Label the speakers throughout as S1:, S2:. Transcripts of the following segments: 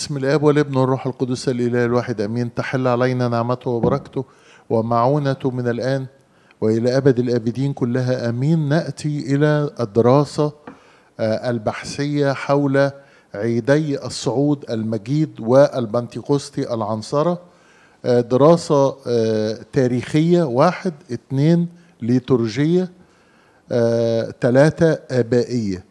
S1: باسم الاب والابن والروح القدس الاله الواحد امين تحل علينا نعمته وبركته ومعونته من الان والى ابد الابدين كلها امين ناتي الى الدراسه آه، البحثيه حول عيدي الصعود المجيد والبنتيقوستي العنصره آه، دراسه آه، تاريخيه واحد اثنين ليتورجيه ثلاثه ابائيه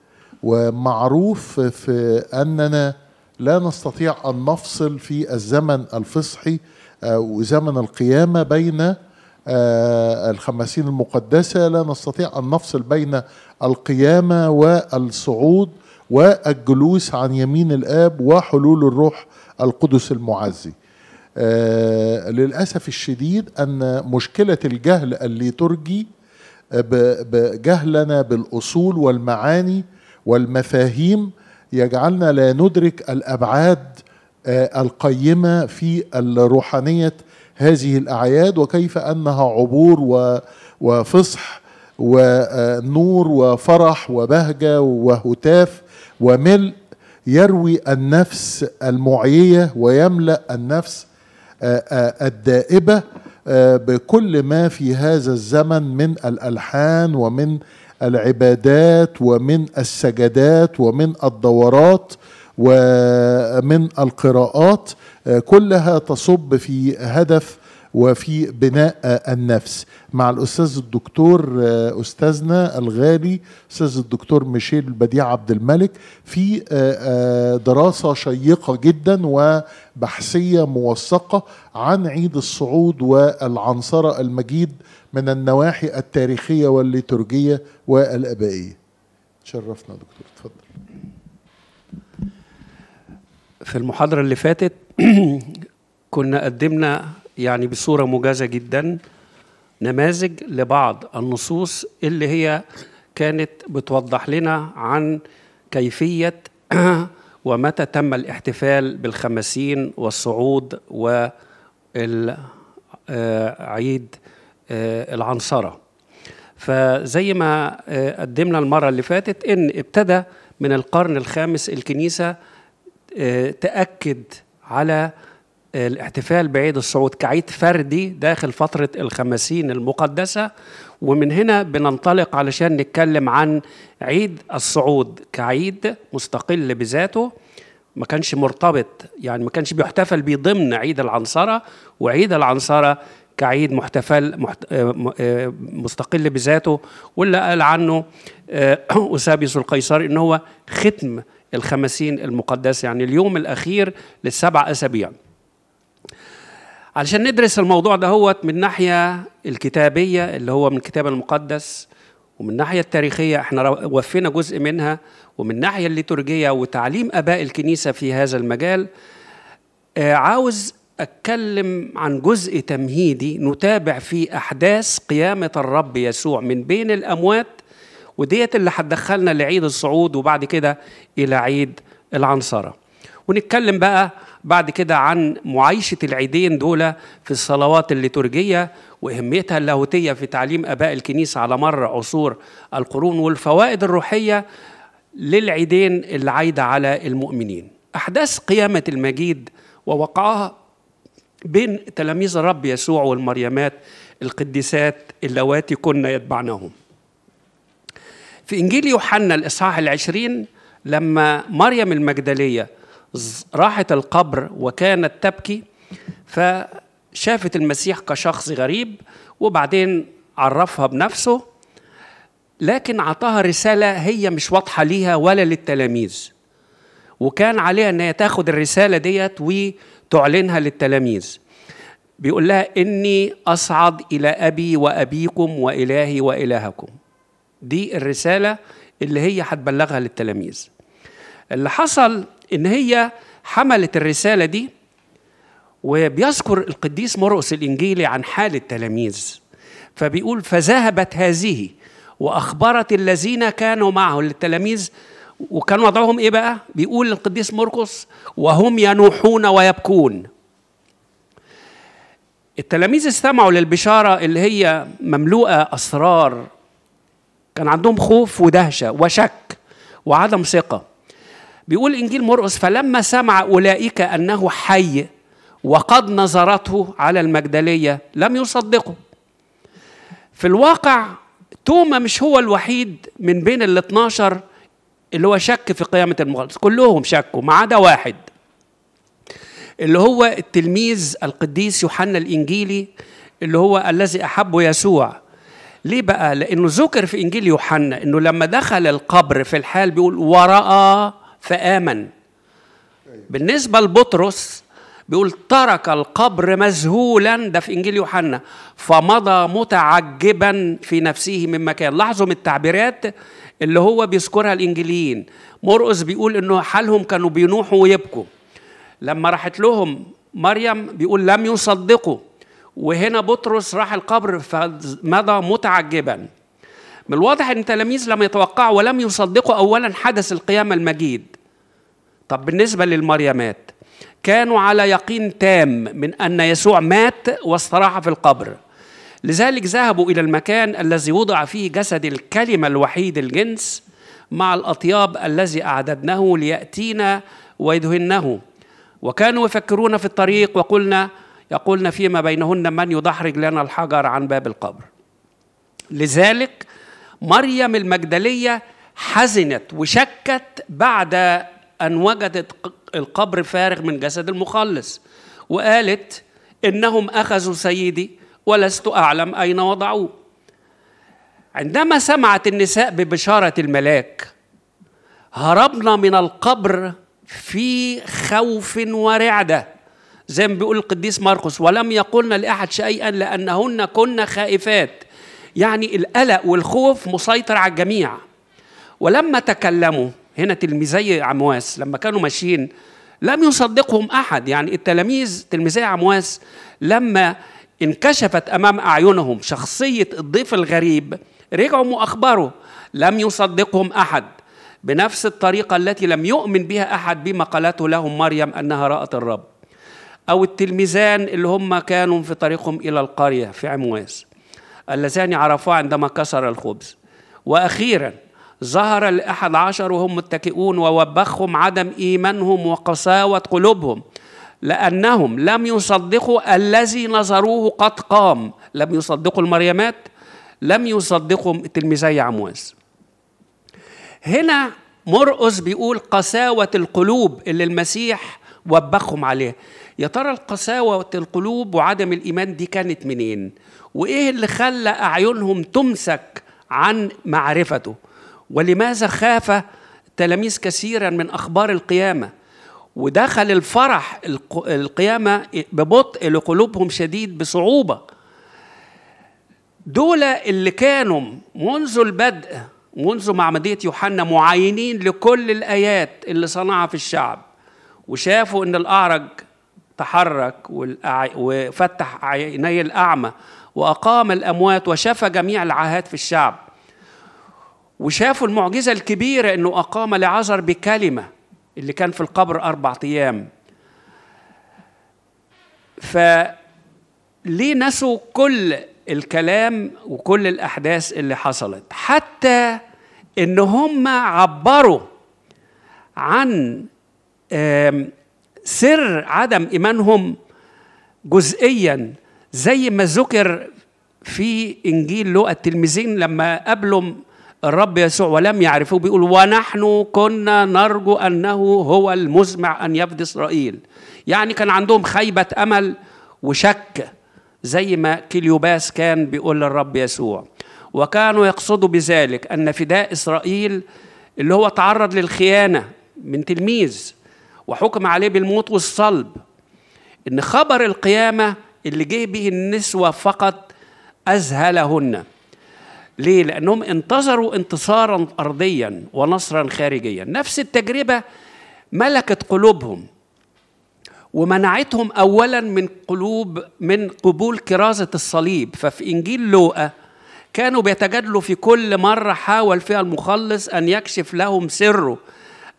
S1: ومعروف في اننا لا نستطيع أن نفصل في الزمن الفصحي آه، وزمن القيامة بين آه، الخماسين المقدسة لا نستطيع أن نفصل بين القيامة والصعود والجلوس عن يمين الآب وحلول الروح القدس المعزي آه، للأسف الشديد أن مشكلة الجهل ترجي بجهلنا بالأصول والمعاني والمفاهيم يجعلنا لا ندرك الابعاد آه، القيمه في الروحانيه هذه الاعياد وكيف انها عبور وفصح ونور وفرح وبهجه وهتاف وملء يروي النفس المعييه ويملا النفس آه، آه، الدائبه بكل ما في هذا الزمن من الالحان ومن العبادات ومن السجدات ومن الدورات ومن القراءات آه، كلها تصب في هدف وفي بناء النفس مع الأستاذ الدكتور آه، أستاذنا الغالي أستاذ الدكتور ميشيل بديع عبد الملك في آه، آه، دراسة شيقة جدا وبحثية موثقة عن عيد الصعود والعنصرة المجيد من النواحي التاريخية والليتورجية والأبائية شرفنا دكتور تفضل. في المحاضرة اللي فاتت كنا
S2: قدمنا يعني بصورة مجازه جدا نماذج لبعض النصوص اللي هي كانت بتوضح لنا عن كيفية ومتى تم الاحتفال بالخمسين والصعود وعيد آه، آه، العنصرة فزي ما آه، قدمنا المرة اللي فاتت إن ابتدى من القرن الخامس الكنيسة تأكد على الاحتفال بعيد الصعود كعيد فردي داخل فترة الخمسين المقدسة ومن هنا بننطلق علشان نتكلم عن عيد الصعود كعيد مستقل بذاته ما كانش مرتبط يعني ما كانش بيحتفل بيه ضمن عيد العنصرة وعيد العنصرة كعيد محتفل محت... آه، آه، مستقل بذاته واللي قال عنه آه، أسابيس القيصري إن هو ختم الخمسين المقدس يعني اليوم الأخير للسبع أسابيع علشان ندرس الموضوع دهوت من ناحية الكتابية اللي هو من الكتاب المقدس ومن الناحية التاريخية احنا وفينا جزء منها ومن الناحية الليتورجية وتعليم آباء الكنيسة في هذا المجال آه، عاوز أتكلم عن جزء تمهيدي نتابع فيه أحداث قيامة الرب يسوع من بين الأموات وديت اللي هتدخلنا لعيد الصعود وبعد كده إلى عيد العنصرة ونتكلم بقى بعد كده عن معايشة العيدين دول في الصلوات الليتورجية وأهميتها اللاهوتية في تعليم آباء الكنيسة على مر عصور القرون والفوائد الروحية للعيدين العايدة على المؤمنين أحداث قيامة المجيد ووقعها بين تلاميذ الرب يسوع والمريمات القديسات اللواتي كنا يتبعناهم في إنجيل يوحنا الإصحاح العشرين لما مريم المجدلية راحت القبر وكانت تبكي فشافت المسيح كشخص غريب وبعدين عرفها بنفسه لكن عطاها رسالة هي مش واضحة ليها ولا للتلاميذ وكان عليها ان هي تاخد الرسالة ديت وتعلنها للتلاميذ بيقول لها إني أصعد إلى أبي وأبيكم وإلهي وإلهكم دي الرسالة اللي هي هتبلغها للتلاميذ اللي حصل ان هي حملت الرساله دي وبيذكر القديس مرقس الانجيلي عن حال التلاميذ فبيقول فذهبت هذه واخبرت الذين كانوا معه التلاميذ وكان وضعهم ايه بقى بيقول القديس مرقس وهم ينوحون ويبكون التلاميذ استمعوا للبشاره اللي هي مملوءه اسرار كان عندهم خوف ودهشه وشك وعدم ثقه بيقول إنجيل مرقس فلما سمع أولئك أنه حي وقد نظرته على المجدلية لم يصدقوا في الواقع توما مش هو الوحيد من بين ال 12 اللي هو شك في قيامة المخلص كلهم شكوا ما عدا واحد اللي هو التلميذ القديس يوحنا الإنجيلي اللي هو الذي أحبه يسوع ليه بقى؟ لأنه ذكر في إنجيل يوحنا إنه لما دخل القبر في الحال بيقول ورأى فآمن بالنسبة لبطرس بيقول ترك القبر مذهولا ده في انجيل يوحنا فمضى متعجبا في نفسه من مكان لاحظوا من التعبيرات اللي هو بيذكرها الانجيليين مرقس بيقول انه حالهم كانوا بينوحوا ويبكوا لما راحت لهم مريم بيقول لم يصدقوا وهنا بطرس راح القبر فمضى متعجبا من الواضح ان التلاميذ لم يتوقعوا ولم يصدقوا اولا حدث القيامه المجيد طب بالنسبه للمريمات كانوا على يقين تام من ان يسوع مات واستراح في القبر لذلك ذهبوا الى المكان الذي وضع فيه جسد الكلمه الوحيد الجنس مع الاطياب الذي اعددناه لياتينا ويدهنه وكانوا يفكرون في الطريق وقلنا يقولن فيما بينهن من يدحرج لنا الحجر عن باب القبر لذلك مريم المجدلية حزنت وشكت بعد أن وجدت القبر فارغ من جسد المخلص وقالت إنهم أخذوا سيدي ولست أعلم أين وضعوه عندما سمعت النساء ببشارة الملاك هربنا من القبر في خوف ورعدة زي ما بيقول القديس مرقس ولم يقلن لأحد شيئا لأنهن كن خائفات يعني القلق والخوف مسيطر على الجميع ولما تكلموا هنا تلميذي عمواس لما كانوا ماشيين لم يصدقهم احد يعني التلاميذ تلميذي عمواس لما انكشفت امام اعينهم شخصيه الضيف الغريب رجعوا مؤخبره لم يصدقهم احد بنفس الطريقه التي لم يؤمن بها احد بما قالته لهم مريم انها رات الرب او التلميذان اللي هم كانوا في طريقهم الى القريه في عمواس اللذان عرفوه عندما كسر الخبز وأخيرا ظهر الأحد عشر وهم متكئون ووبخهم عدم إيمانهم وقساوة قلوبهم لأنهم لم يصدقوا الذي نظروه قد قام لم يصدقوا المريمات لم يصدقوا تلميذي عمواس هنا مرقس بيقول قساوة القلوب اللي المسيح وبخهم عليها يا ترى القساوة القلوب وعدم الإيمان دي كانت منين وإيه اللي خلى أعينهم تمسك عن معرفته ولماذا خاف تلاميذ كثيرا من أخبار القيامة ودخل الفرح القيامة ببطء لقلوبهم شديد بصعوبة دول اللي كانوا منذ البدء منذ معمدية يوحنا معينين لكل الآيات اللي صنعها في الشعب وشافوا إن الأعرج تحرك وفتح عيني الأعمى وأقام الأموات وشفى جميع العاهات في الشعب وشافوا المعجزة الكبيرة أنه أقام لعزر بكلمة اللي كان في القبر أربع أيام فليه نسوا كل الكلام وكل الأحداث اللي حصلت حتى أن هم عبروا عن سر عدم إيمانهم جزئيا زي ما ذكر في إنجيل لوقا التلميذين لما قابلوا الرب يسوع ولم يعرفوا بيقول ونحن كنا نرجو أنه هو المزمع أن يفدي إسرائيل يعني كان عندهم خيبة أمل وشك زي ما كليوباس كان بيقول للرب يسوع وكانوا يقصدوا بذلك أن فداء إسرائيل اللي هو تعرض للخيانة من تلميذ وحكم عليه بالموت والصلب ان خبر القيامه اللي جه به النسوه فقط اذهلهن ليه لانهم انتظروا انتصارا ارضيا ونصرا خارجيا نفس التجربه ملكت قلوبهم ومنعتهم اولا من قلوب من قبول كرازه الصليب ففي انجيل لوقا كانوا بيتجادلوا في كل مره حاول فيها المخلص ان يكشف لهم سره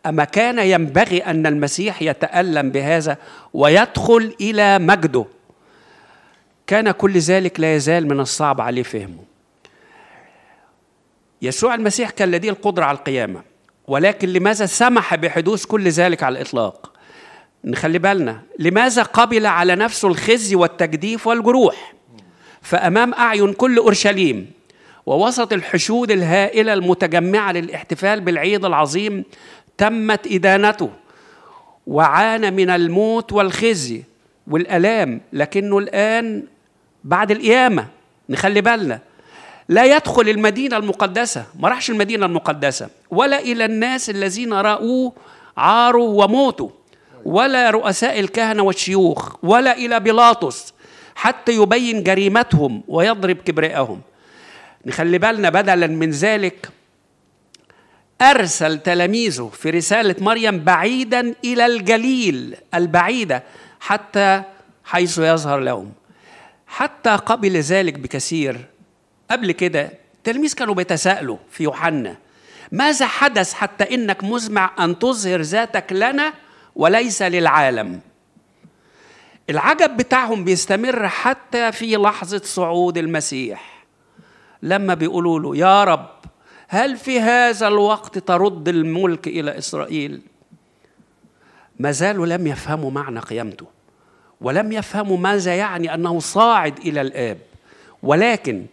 S2: أما كان ينبغي أن المسيح يتألم بهذا ويدخل إلى مجده كان كل ذلك لا يزال من الصعب عليه فهمه يسوع المسيح كان لديه القدرة على القيامة ولكن لماذا سمح بحدوث كل ذلك على الإطلاق نخلي بالنا لماذا قبل على نفسه الخزي والتجديف والجروح فأمام أعين كل أورشليم ووسط الحشود الهائلة المتجمعة للاحتفال بالعيد العظيم تمت إدانته وعانى من الموت والخزي والآلام لكنه الآن بعد القيامة نخلي بالنا لا يدخل المدينة المقدسة ما راحش المدينة المقدسة ولا إلى الناس الذين رأوه عاروا وموتوا ولا رؤساء الكهنة والشيوخ ولا إلى بيلاطس حتى يبين جريمتهم ويضرب كبريائهم نخلي بالنا بدلا من ذلك أرسل تلاميذه في رسالة مريم بعيدا إلى الجليل البعيدة حتى حيث يظهر لهم حتى قبل ذلك بكثير قبل كده التلاميذ كانوا بيتساءلوا في يوحنا ماذا حدث حتى إنك مزمع أن تظهر ذاتك لنا وليس للعالم العجب بتاعهم بيستمر حتى في لحظة صعود المسيح لما بيقولوا له يا رب هل في هذا الوقت ترد الملك إلى إسرائيل ما زالوا لم يفهموا معنى قيامته ولم يفهموا ماذا يعني أنه صاعد إلى الآب ولكن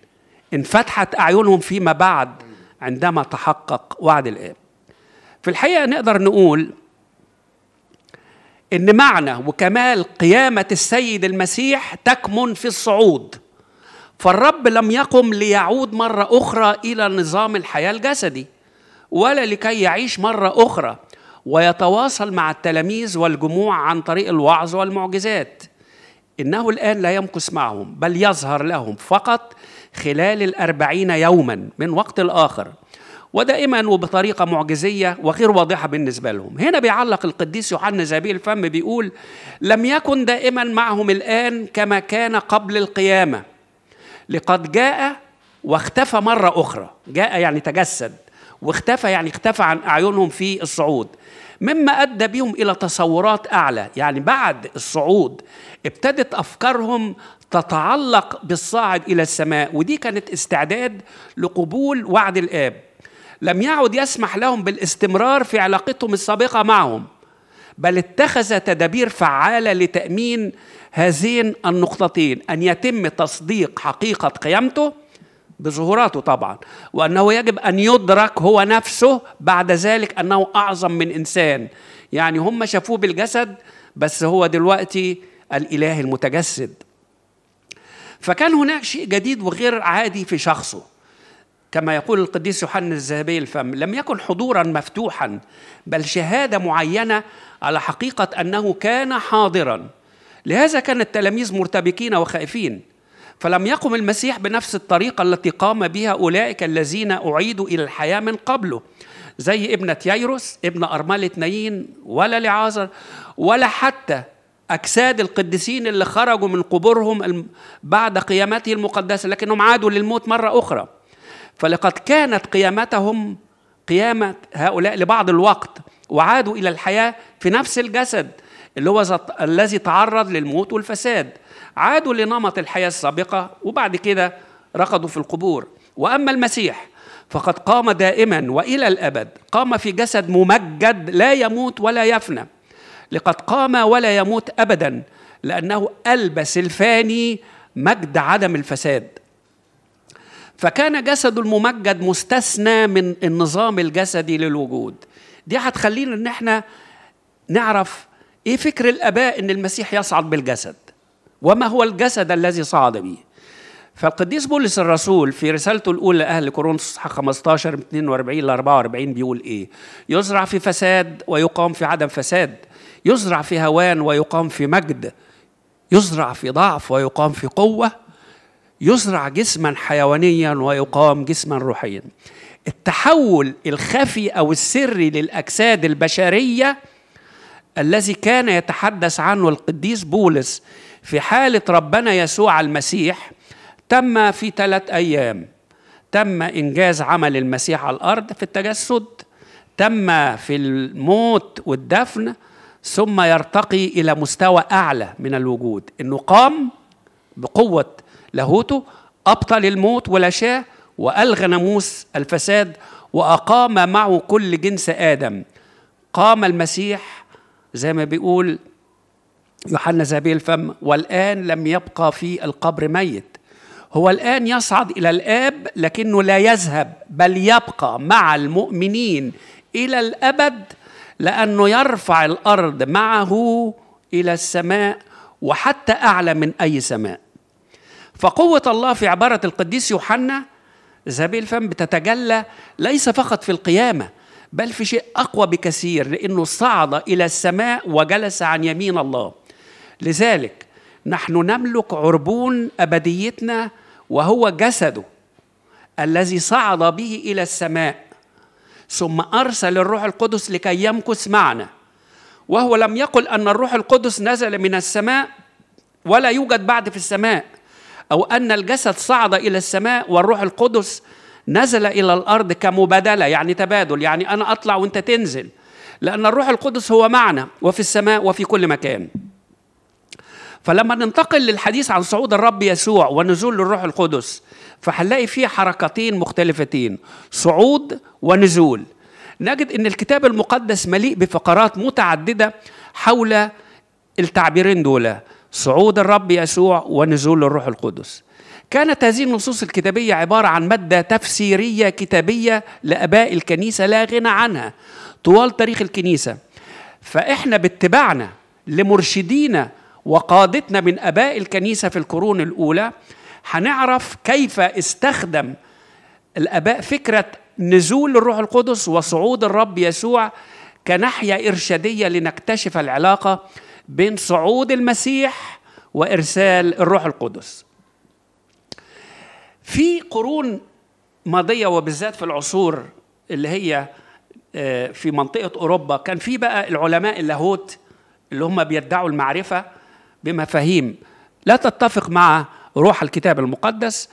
S2: انفتحت أعينهم فيما بعد عندما تحقق وعد الآب في الحقيقة نقدر نقول ان معنى وكمال قيامه السيد المسيح تكمن في الصعود فالرب لم يقم ليعود مرة أخرى إلى نظام الحياة الجسدي ولا لكي يعيش مرة أخرى ويتواصل مع التلاميذ والجموع عن طريق الوعظ والمعجزات إنه الآن لا يمكث معهم بل يظهر لهم فقط خلال الأربعين يوما من وقت الآخر ودائما وبطريقة معجزية وغير واضحة بالنسبة لهم هنا بيعلق القديس يوحنا زابيل الفم بيقول لم يكن دائما معهم الآن كما كان قبل القيامة لقد جاء واختفى مرة أخرى جاء يعني تجسد واختفى يعني اختفى عن أعينهم في الصعود مما أدى بهم إلى تصورات أعلى يعني بعد الصعود ابتدت أفكارهم تتعلق بالصاعد إلى السماء ودي كانت استعداد لقبول وعد الآب لم يعد يسمح لهم بالاستمرار في علاقتهم السابقة معهم بل اتخذ تدابير فعالة لتأمين هذين النقطتين أن يتم تصديق حقيقة قيامته بظهوراته طبعا وأنه يجب أن يدرك هو نفسه بعد ذلك أنه أعظم من إنسان يعني هم شافوه بالجسد بس هو دلوقتي الإله المتجسد فكان هناك شيء جديد وغير عادي في شخصه كما يقول القديس يوحنا الذهبي الفم لم يكن حضورا مفتوحا بل شهادة معينة على حقيقة أنه كان حاضرا لهذا كان التلاميذ مرتبكين وخائفين فلم يقم المسيح بنفس الطريقة التي قام بها أولئك الذين أعيدوا إلى الحياة من قبله زي ابنة ييروس ابن أرملة اثنين ولا لعازر ولا حتى أجساد القديسين اللي خرجوا من قبورهم بعد قيامته المقدسة لكنهم عادوا للموت مرة أخرى فلقد كانت قيامتهم قيامة هؤلاء لبعض الوقت وعادوا إلى الحياة في نفس الجسد اللي هو الذي تعرض للموت والفساد عادوا لنمط الحياة السابقة وبعد كده رقدوا في القبور وأما المسيح فقد قام دائما والى الابد قام في جسد ممجد لا يموت ولا يفنى لقد قام ولا يموت ابدا لانه البس الفاني مجد عدم الفساد فكان جسد الممجد مستثنى من النظام الجسدي للوجود دي هتخلينا ان احنا نعرف ايه فكر الاباء ان المسيح يصعد بالجسد وما هو الجسد الذي صعد به فالقديس بولس الرسول في رسالته الاولى لاهل كورنثوس 15 من 42 ل 44 بيقول ايه؟ يزرع في فساد ويقام في عدم فساد، يزرع في هوان ويقام في مجد، يزرع في ضعف ويقام في قوه، يزرع جسما حيوانيا ويقام جسما روحيا. التحول الخفي او السري للاجساد البشريه الذي كان يتحدث عنه القديس بولس في حاله ربنا يسوع المسيح تم في ثلاث ايام تم انجاز عمل المسيح على الارض في التجسد تم في الموت والدفن ثم يرتقي الى مستوى اعلى من الوجود انه قام بقوه لاهوته ابطل الموت ولا شاه وألغى ناموس الفساد وأقام معه كل جنس آدم قام المسيح زي ما بيقول يوحنا ذهبي الفم والآن لم يبقى في القبر ميت هو الآن يصعد إلى الآب لكنه لا يذهب بل يبقى مع المؤمنين إلى الأبد لأنه يرفع الأرض معه إلى السماء وحتى أعلى من أي سماء فقوة الله في عبارة القديس يوحنا ذهبي الفم بتتجلى ليس فقط في القيامة بل في شيء أقوى بكثير لأنه صعد إلى السماء وجلس عن يمين الله لذلك نحن نملك عربون أبديتنا وهو جسده الذي صعد به إلى السماء ثم أرسل الروح القدس لكي يمكث معنا وهو لم يقل أن الروح القدس نزل من السماء ولا يوجد بعد في السماء أو أن الجسد صعد إلى السماء والروح القدس نزل إلى الأرض كمبادلة يعني تبادل يعني أنا أطلع وأنت تنزل لأن الروح القدس هو معنا وفي السماء وفي كل مكان فلما ننتقل للحديث عن صعود الرب يسوع ونزول الروح القدس فهنلاقي فيه حركتين مختلفتين صعود ونزول نجد ان الكتاب المقدس مليء بفقرات متعدده حول التعبيرين دول صعود الرب يسوع ونزول الروح القدس كانت هذه النصوص الكتابية عبارة عن مادة تفسيرية كتابية لأباء الكنيسة لا غنى عنها طوال تاريخ الكنيسة فإحنا باتباعنا لمرشدينا وقادتنا من أباء الكنيسة في القرون الأولى هنعرف كيف استخدم الآباء فكرة نزول الروح القدس وصعود الرب يسوع كناحية إرشادية لنكتشف العلاقة بين صعود المسيح وارسال الروح القدس في قرون ماضيه وبالذات في العصور اللي هي آه، في منطقه اوروبا كان في بقى العلماء اللاهوت اللي هم بيدعوا المعرفه بمفاهيم لا تتفق مع روح الكتاب المقدس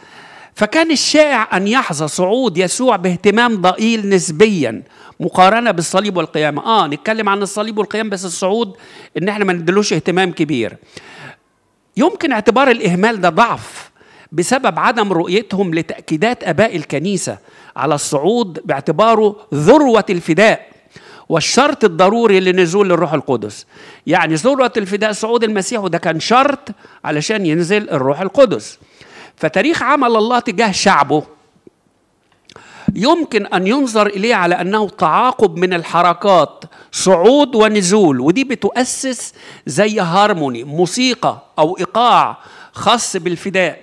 S2: فكان الشائع ان يحظى صعود يسوع باهتمام ضئيل نسبيا مقارنه بالصليب والقيامه اه نتكلم عن الصليب والقيام بس الصعود ان احنا ما ندلوش اهتمام كبير يمكن اعتبار الاهمال ده ضعف بسبب عدم رؤيتهم لتاكيدات اباء الكنيسه على الصعود باعتباره ذروه الفداء والشرط الضروري لنزول الروح القدس يعني ذروه الفداء صعود المسيح وده كان شرط علشان ينزل الروح القدس فتاريخ عمل الله تجاه شعبه يمكن أن ينظر إليه على أنه تعاقب من الحركات صعود ونزول ودي بتؤسس زي هارموني موسيقى أو إيقاع خاص بالفداء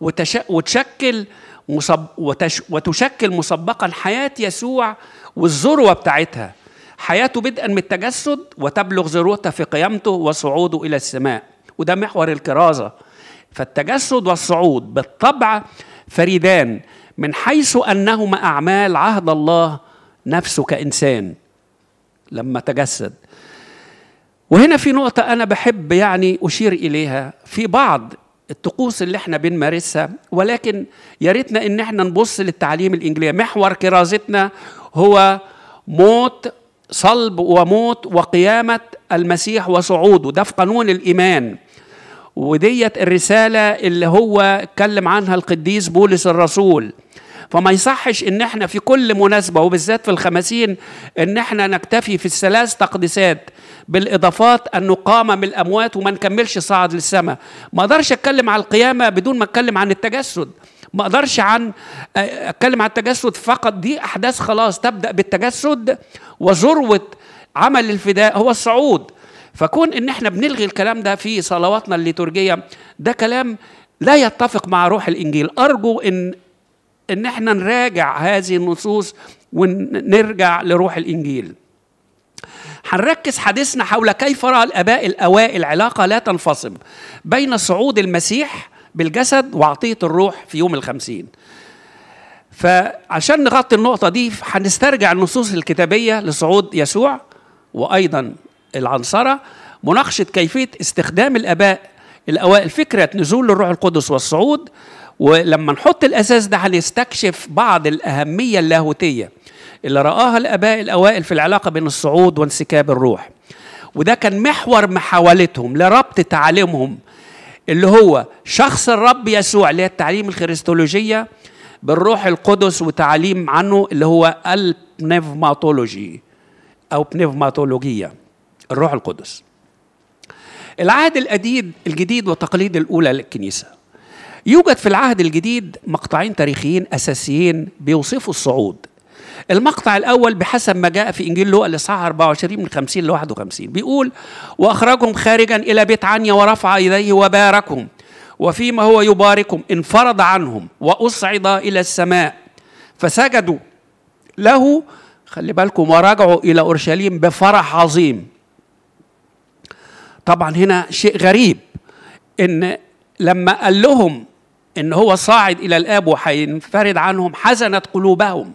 S2: وتش... وتشكل مصب... وتش... وتشكل مسبقا حياة يسوع والذروة بتاعتها حياته بدءا من التجسد وتبلغ ذروتها في قيامته وصعوده إلى السماء وده محور الكرازة فالتجسد والصعود بالطبع فريدان من حيث انهما اعمال عهد الله نفسه كانسان لما تجسد وهنا في نقطة أنا بحب يعني أشير إليها في بعض الطقوس اللي احنا بنمارسها ولكن يا ريتنا ان احنا نبص للتعليم الانجليزي محور كرازتنا هو موت صلب وموت وقيامه المسيح وصعوده ده في قانون الايمان وديت الرساله اللي هو اتكلم عنها القديس بولس الرسول فما يصحش ان احنا في كل مناسبه وبالذات في الخمسين ان احنا نكتفي في الثلاث تقديسات بالاضافات انه قام من الاموات وما نكملش صعد للسماء ما اقدرش اتكلم عن القيامه بدون ما اتكلم عن التجسد ما اقدرش عن آه، اتكلم عن التجسد فقط دي احداث خلاص تبدا بالتجسد وذروه عمل الفداء هو الصعود فكون ان احنا بنلغي الكلام ده في صلواتنا الليتورجيه ده كلام لا يتفق مع روح الانجيل ارجو ان ان احنا نراجع هذه النصوص ونرجع لروح الانجيل هنركز حديثنا حول كيف راى الاباء الاوائل علاقه لا تنفصم بين صعود المسيح بالجسد وعطيه الروح في يوم الخمسين فعشان نغطي النقطة دي هنسترجع النصوص الكتابية لصعود يسوع وأيضا العنصرة مناقشة كيفية استخدام الآباء الأوائل فكرة نزول الروح القدس والصعود ولما نحط الأساس ده هنستكشف بعض الأهمية اللاهوتية اللي رآها الآباء الأوائل في العلاقة بين الصعود وانسكاب الروح وده كان محور محاولتهم لربط تعاليمهم اللي هو شخص الرب يسوع اللي هي التعليم الخريستولوجية بالروح القدس وتعليم عنه اللي هو البنفماتولوجي أو بنفماتولوجية الروح القدس العهد القديم الجديد والتقاليد الأولى للكنيسة يوجد في العهد الجديد مقطعين تاريخيين أساسيين بيوصفوا الصعود المقطع الأول بحسب ما جاء في إنجيل لوقا الإصحاح 24 من 50 ل 51 بيقول وأخرجهم خارجا إلى بيت عنيا ورفع يديه وباركهم وفيما هو يباركهم انفرض عنهم وأصعد إلى السماء فسجدوا له خلي بالكم ورجعوا إلى أورشليم بفرح عظيم طبعا هنا شيء غريب ان لما قال لهم ان هو صاعد الى الاب وهينفرد عنهم حزنت قلوبهم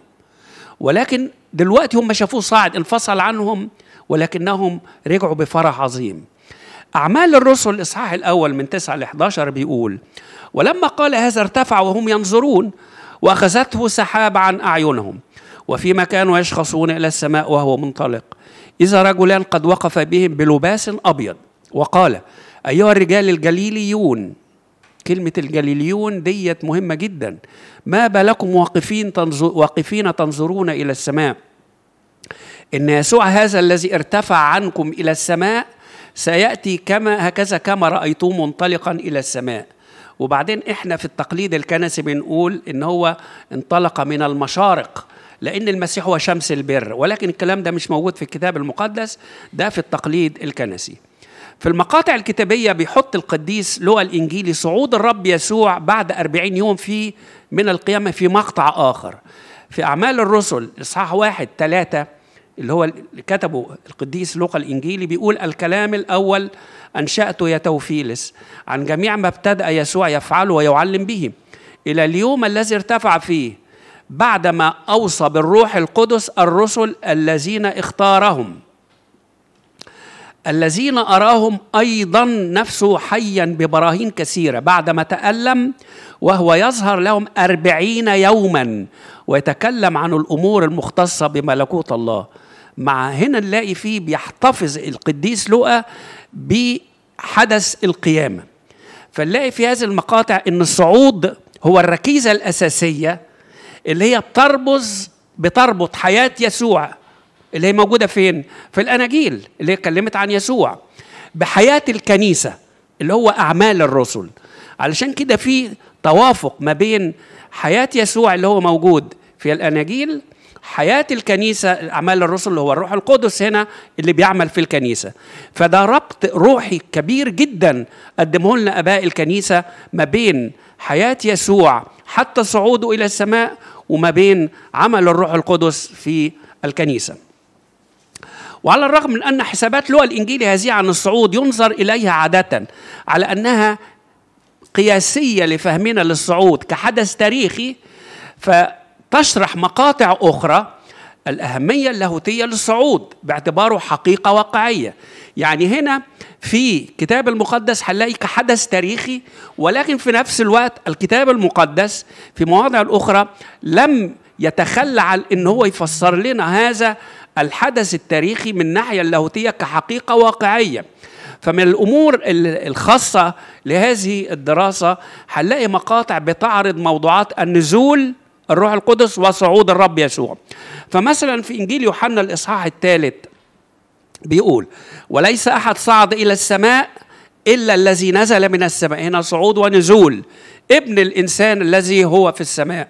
S2: ولكن دلوقتي هم شافوه صاعد انفصل عنهم ولكنهم رجعوا بفرح عظيم أعمال الرسل الإصحاح الأول من 9 ل 11 بيقول ولما قال هذا ارتفع وهم ينظرون وأخذته سحاب عن أعينهم وفيما كانوا يشخصون إلى السماء وهو منطلق إذا رجلان قد وقف بهم بلباس أبيض وقال أيها الرجال الجليليون كلمة الجليليون ديت مهمة جدا ما بالكم واقفين تنظر واقفين تنظرون إلى السماء إن يسوع هذا الذي ارتفع عنكم إلى السماء سيأتي كما هكذا كما رأيتم منطلقا إلى السماء وبعدين إحنا في التقليد الكنسي بنقول إن هو انطلق من المشارق لأن المسيح هو شمس البر ولكن الكلام ده مش موجود في الكتاب المقدس ده في التقليد الكنسي في المقاطع الكتابية بيحط القديس لوقا الإنجيلي صعود الرب يسوع بعد أربعين يوم في من القيامة في مقطع آخر في أعمال الرسل إصحاح واحد ثلاثة اللي هو كتبه القديس لوقا الإنجيلي بيقول الكلام الأول أنشأته يا توفيلس عن جميع ما ابتدأ يسوع يفعله ويعلم به إلى اليوم الذي ارتفع فيه بعدما أوصى بالروح القدس الرسل الذين اختارهم الذين أراهم أيضا نفسه حيا ببراهين كثيرة بعدما تألم وهو يظهر لهم أربعين يوما ويتكلم عن الأمور المختصة بملكوت الله مع هنا نلاقي فيه بيحتفظ القديس لوقا بحدث القيامة فنلاقي في هذه المقاطع أن الصعود هو الركيزة الأساسية اللي هي بتربط بتربط حياة يسوع اللي هي موجودة فين؟ في الأناجيل اللي هي اتكلمت عن يسوع بحياة الكنيسة اللي هو أعمال الرسل علشان كده في توافق ما بين حياة يسوع اللي هو موجود في الأناجيل حياة الكنيسة أعمال الرسل اللي هو الروح القدس هنا اللي بيعمل في الكنيسة فده ربط روحي كبير جدا قدمه لنا أباء الكنيسة ما بين حياة يسوع حتى صعوده إلى السماء وما بين عمل الروح القدس في الكنيسه وعلى الرغم من أن حسابات لغة الإنجيل هذه عن الصعود ينظر إليها عادة على أنها قياسية لفهمنا للصعود كحدث تاريخي فتشرح مقاطع أخرى الأهمية اللاهوتية للصعود باعتباره حقيقة واقعية يعني هنا في كتاب المقدس هنلاقي كحدث تاريخي ولكن في نفس الوقت الكتاب المقدس في مواضع أخرى لم يتخلى عن ان هو يفسر لنا هذا الحدث التاريخي من الناحية اللاهوتية كحقيقة واقعية فمن الأمور الخاصة لهذه الدراسة هنلاقي مقاطع بتعرض موضوعات النزول الروح القدس وصعود الرب يسوع فمثلا في إنجيل يوحنا الإصحاح الثالث بيقول وليس أحد صعد إلى السماء إلا الذي نزل من السماء هنا صعود ونزول ابن الإنسان الذي هو في السماء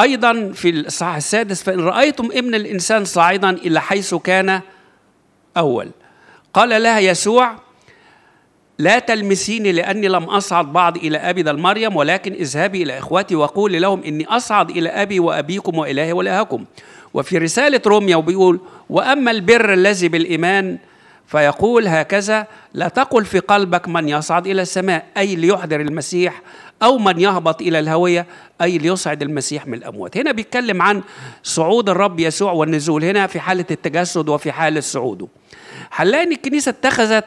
S2: أيضا في الإصحاح السادس فإن رأيتم ابن الإنسان صاعدا إلى حيث كان أول قال لها يسوع لا تلمسيني لأني لم أصعد بعد إلى أبي ذا المريم ولكن اذهبي إلى إخوتي وقولي لهم إني أصعد إلى أبي وأبيكم وإلهي وإلهكم وفي رسالة روميا بيقول وأما البر الذي بالإيمان فيقول هكذا لا تقل في قلبك من يصعد إلى السماء أي ليحضر المسيح أو من يهبط إلى الهوية أي ليصعد المسيح من الأموات هنا بيتكلم عن صعود الرب يسوع والنزول هنا في حالة التجسد وفي حالة صعوده هنلاقي أن الكنيسة اتخذت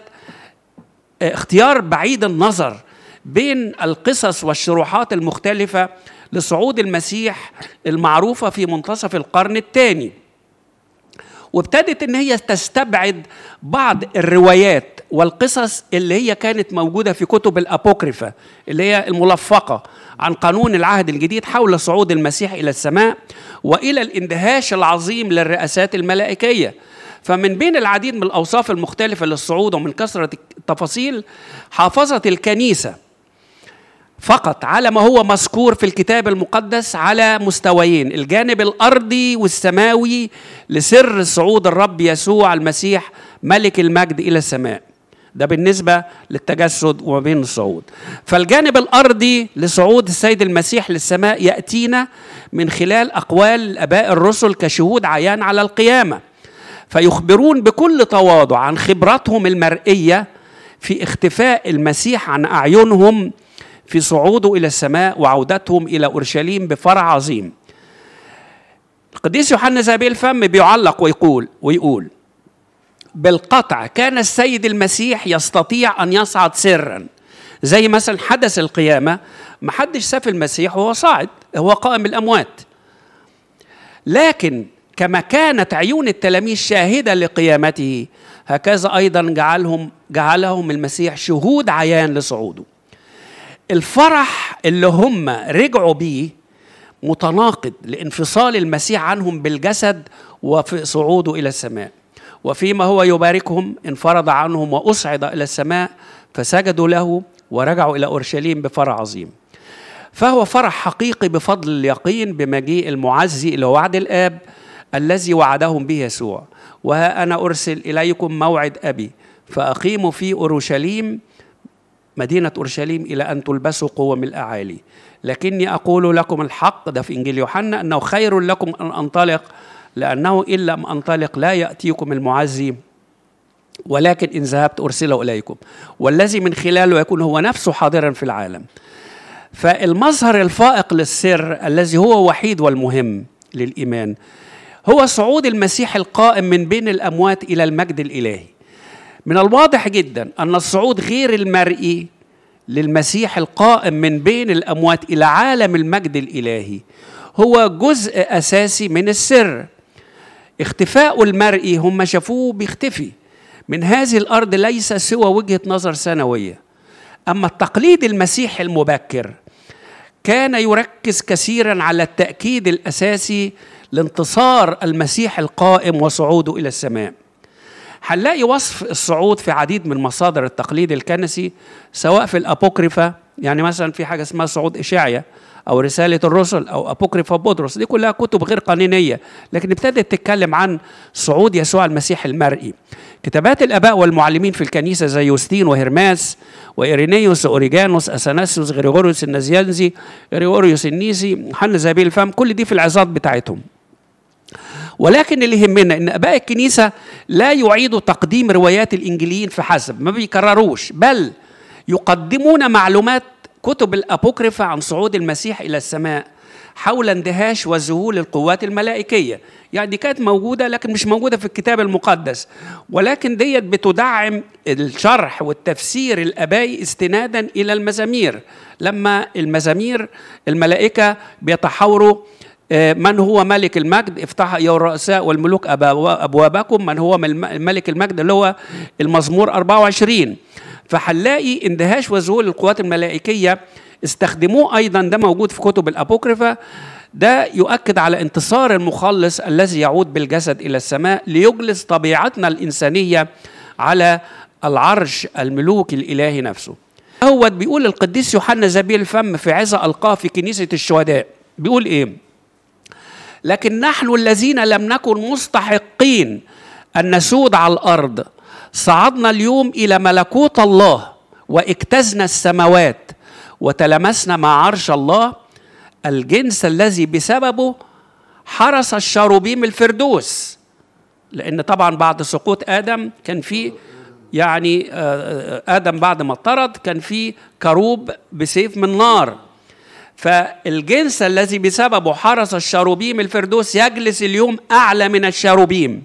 S2: آه، اختيار بعيد النظر بين القصص والشروحات المختلفة لصعود المسيح المعروفة في منتصف القرن الثاني وابتدت ان هي تستبعد بعض الروايات والقصص اللي هي كانت موجوده في كتب الابوكريفه اللي هي الملفقه عن قانون العهد الجديد حول صعود المسيح الى السماء والى الاندهاش العظيم للرئاسات الملائكيه فمن بين العديد من الاوصاف المختلفه للصعود ومن كثره التفاصيل حافظت الكنيسه فقط على ما هو مذكور في الكتاب المقدس على مستويين الجانب الارضي والسماوي لسر صعود الرب يسوع المسيح ملك المجد الى السماء ده بالنسبه للتجسد وما بين الصعود فالجانب الارضي لصعود السيد المسيح للسماء ياتينا من خلال اقوال الاباء الرسل كشهود عيان على القيامه فيخبرون بكل تواضع عن خبراتهم المرئيه في اختفاء المسيح عن اعينهم في صعوده إلى السماء وعودتهم إلى أورشليم بفرع عظيم القديس يوحنا ذهبي الفم بيعلق ويقول ويقول بالقطع كان السيد المسيح يستطيع أن يصعد سرا زي مثلا حدث القيامة ما حدش شاف المسيح وهو صاعد هو قائم الأموات لكن كما كانت عيون التلاميذ شاهدة لقيامته هكذا أيضا جعلهم جعلهم المسيح شهود عيان لصعوده الفرح اللي هم رجعوا بيه متناقض لانفصال المسيح عنهم بالجسد وفي صعوده الى السماء وفيما هو يباركهم انفرض عنهم واصعد الى السماء فسجدوا له ورجعوا الى اورشليم بفرح عظيم فهو فرح حقيقي بفضل اليقين بمجيء المعزي الى وعد الاب الذي وعدهم به يسوع وها انا ارسل اليكم موعد ابي فاقيموا في اورشليم مدينة أورشليم إلى أن تلبسوا قوم الأعالي لكني أقول لكم الحق ده في إنجيل يوحنا أنه خير لكم أن أنطلق لأنه إن لم أنطلق لا يأتيكم المعزي ولكن إن ذهبت أرسله إليكم والذي من خلاله يكون هو نفسه حاضرا في العالم فالمظهر الفائق للسر الذي هو وحيد والمهم للإيمان هو صعود المسيح القائم من بين الأموات إلى المجد الإلهي من الواضح جدا أن الصعود غير المرئي للمسيح القائم من بين الأموات إلى عالم المجد الإلهي هو جزء أساسي من السر اختفاء المرئي هم شافوه بيختفي من هذه الأرض ليس سوى وجهة نظر سنوية أما التقليد المسيحي المبكر كان يركز كثيرا على التأكيد الأساسي لانتصار المسيح القائم وصعوده إلى السماء هنلاقي وصف الصعود في عديد من مصادر التقليد الكنسي سواء في الأبوكريفا يعني مثلا في حاجة اسمها صعود إشعيا أو رسالة الرسل أو أبوكريفا بطرس دي كلها كتب غير قانونية لكن ابتدت تتكلم عن صعود يسوع المسيح المرئي كتابات الآباء والمعلمين في الكنيسة زي يوستين وهرماس وإيرينيوس وأوريجانوس أثناسيوس غريغوريوس النزيانزي غريغوريوس النيسي حنا زابيل فام كل دي في العظات بتاعتهم ولكن اللي يهمنا ان اباء الكنيسه لا يعيدوا تقديم روايات الانجيليين فحسب ما بيكرروش بل يقدمون معلومات كتب الابوكريفه عن صعود المسيح الى السماء حول اندهاش وذهول القوات الملائكيه يعني دي كانت موجوده لكن مش موجوده في الكتاب المقدس ولكن ديت بتدعم الشرح والتفسير الابائي استنادا الى المزامير لما المزامير الملائكه بيتحاوروا آه، من هو ملك المجد افتح يا الرؤساء والملوك ابوابكم من هو ملك المجد اللي هو المزمور 24 فهنلاقي اندهاش وذهول القوات الملائكيه استخدموه ايضا ده موجود في كتب الابوكريفا ده يؤكد على انتصار المخلص الذي يعود بالجسد الى السماء ليجلس طبيعتنا الانسانيه على العرش الملوك الالهي نفسه. هو بيقول القديس يوحنا زبيل الفم في عزه القاه في كنيسه الشهداء بيقول ايه؟ لكن نحن الذين لم نكن مستحقين أن نسود على الأرض صعدنا اليوم إلى ملكوت الله واجتزنا السماوات وتلمسنا مع عرش الله الجنس الذي بسببه حرس الشاروبيم الفردوس لأن طبعا بعد سقوط آدم كان في يعني آه، آه، آدم بعد ما اطرد كان في كروب بسيف من نار فالجنس الذي بسببه حرس الشاروبيم الفردوس يجلس اليوم أعلى من الشاروبيم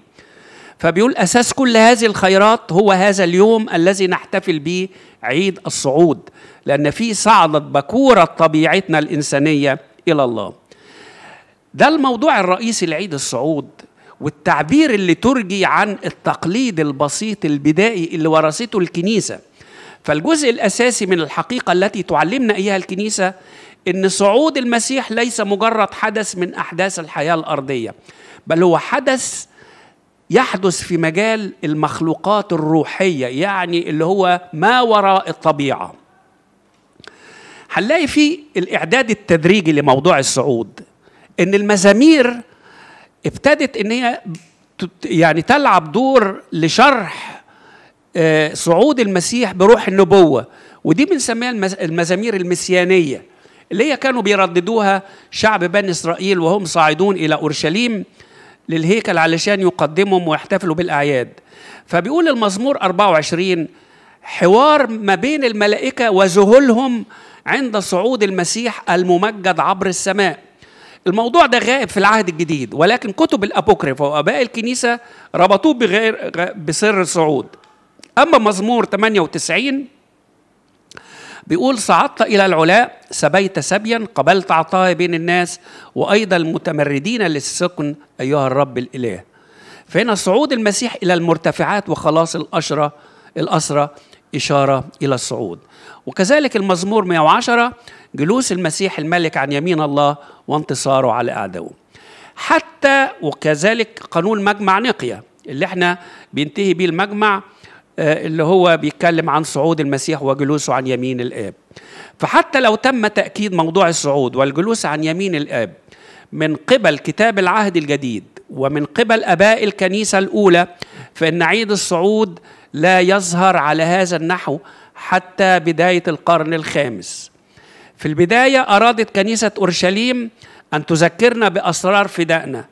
S2: فبيقول أساس كل هذه الخيرات هو هذا اليوم الذي نحتفل به عيد الصعود لأن في صعدت بكورة طبيعتنا الإنسانية إلى الله ده الموضوع الرئيسي لعيد الصعود والتعبير اللي ترجي عن التقليد البسيط البدائي اللي ورثته الكنيسه فالجزء الاساسي من الحقيقه التي تعلمنا اياها الكنيسه ان صعود المسيح ليس مجرد حدث من احداث الحياه الارضيه بل هو حدث يحدث في مجال المخلوقات الروحيه يعني اللي هو ما وراء الطبيعه هنلاقي في الاعداد التدريجي لموضوع الصعود ان المزامير ابتدت ان هي يعني تلعب دور لشرح آه، صعود المسيح بروح النبوة ودي بنسميها المزامير المسيانية اللي هي كانوا بيرددوها شعب بني إسرائيل وهم صاعدون إلى أورشليم للهيكل علشان يقدمهم ويحتفلوا بالأعياد فبيقول المزمور 24 حوار ما بين الملائكة وذهولهم عند صعود المسيح الممجد عبر السماء الموضوع ده غائب في العهد الجديد ولكن كتب الأبوكريف وآباء الكنيسة ربطوه بغير بسر الصعود أما مزمور 98 بيقول صعدت إلى العلاء سبيت سبيا قبلت عطايا بين الناس وأيضا المتمردين للسكن أيها الرب الإله فهنا صعود المسيح إلى المرتفعات وخلاص الأشرة الأسرة إشارة إلى الصعود وكذلك المزمور 110 جلوس المسيح الملك عن يمين الله وانتصاره على أعدائه حتى وكذلك قانون مجمع نقية اللي احنا بينتهي بيه المجمع آه، اللي هو بيتكلم عن صعود المسيح وجلوسه عن يمين الآب فحتى لو تم تأكيد موضوع الصعود والجلوس عن يمين الآب من قبل كتاب العهد الجديد ومن قبل اباء الكنيسه الاولى فان عيد الصعود لا يظهر على هذا النحو حتى بدايه القرن الخامس. في البدايه ارادت كنيسه اورشليم ان تذكرنا باسرار فدائنا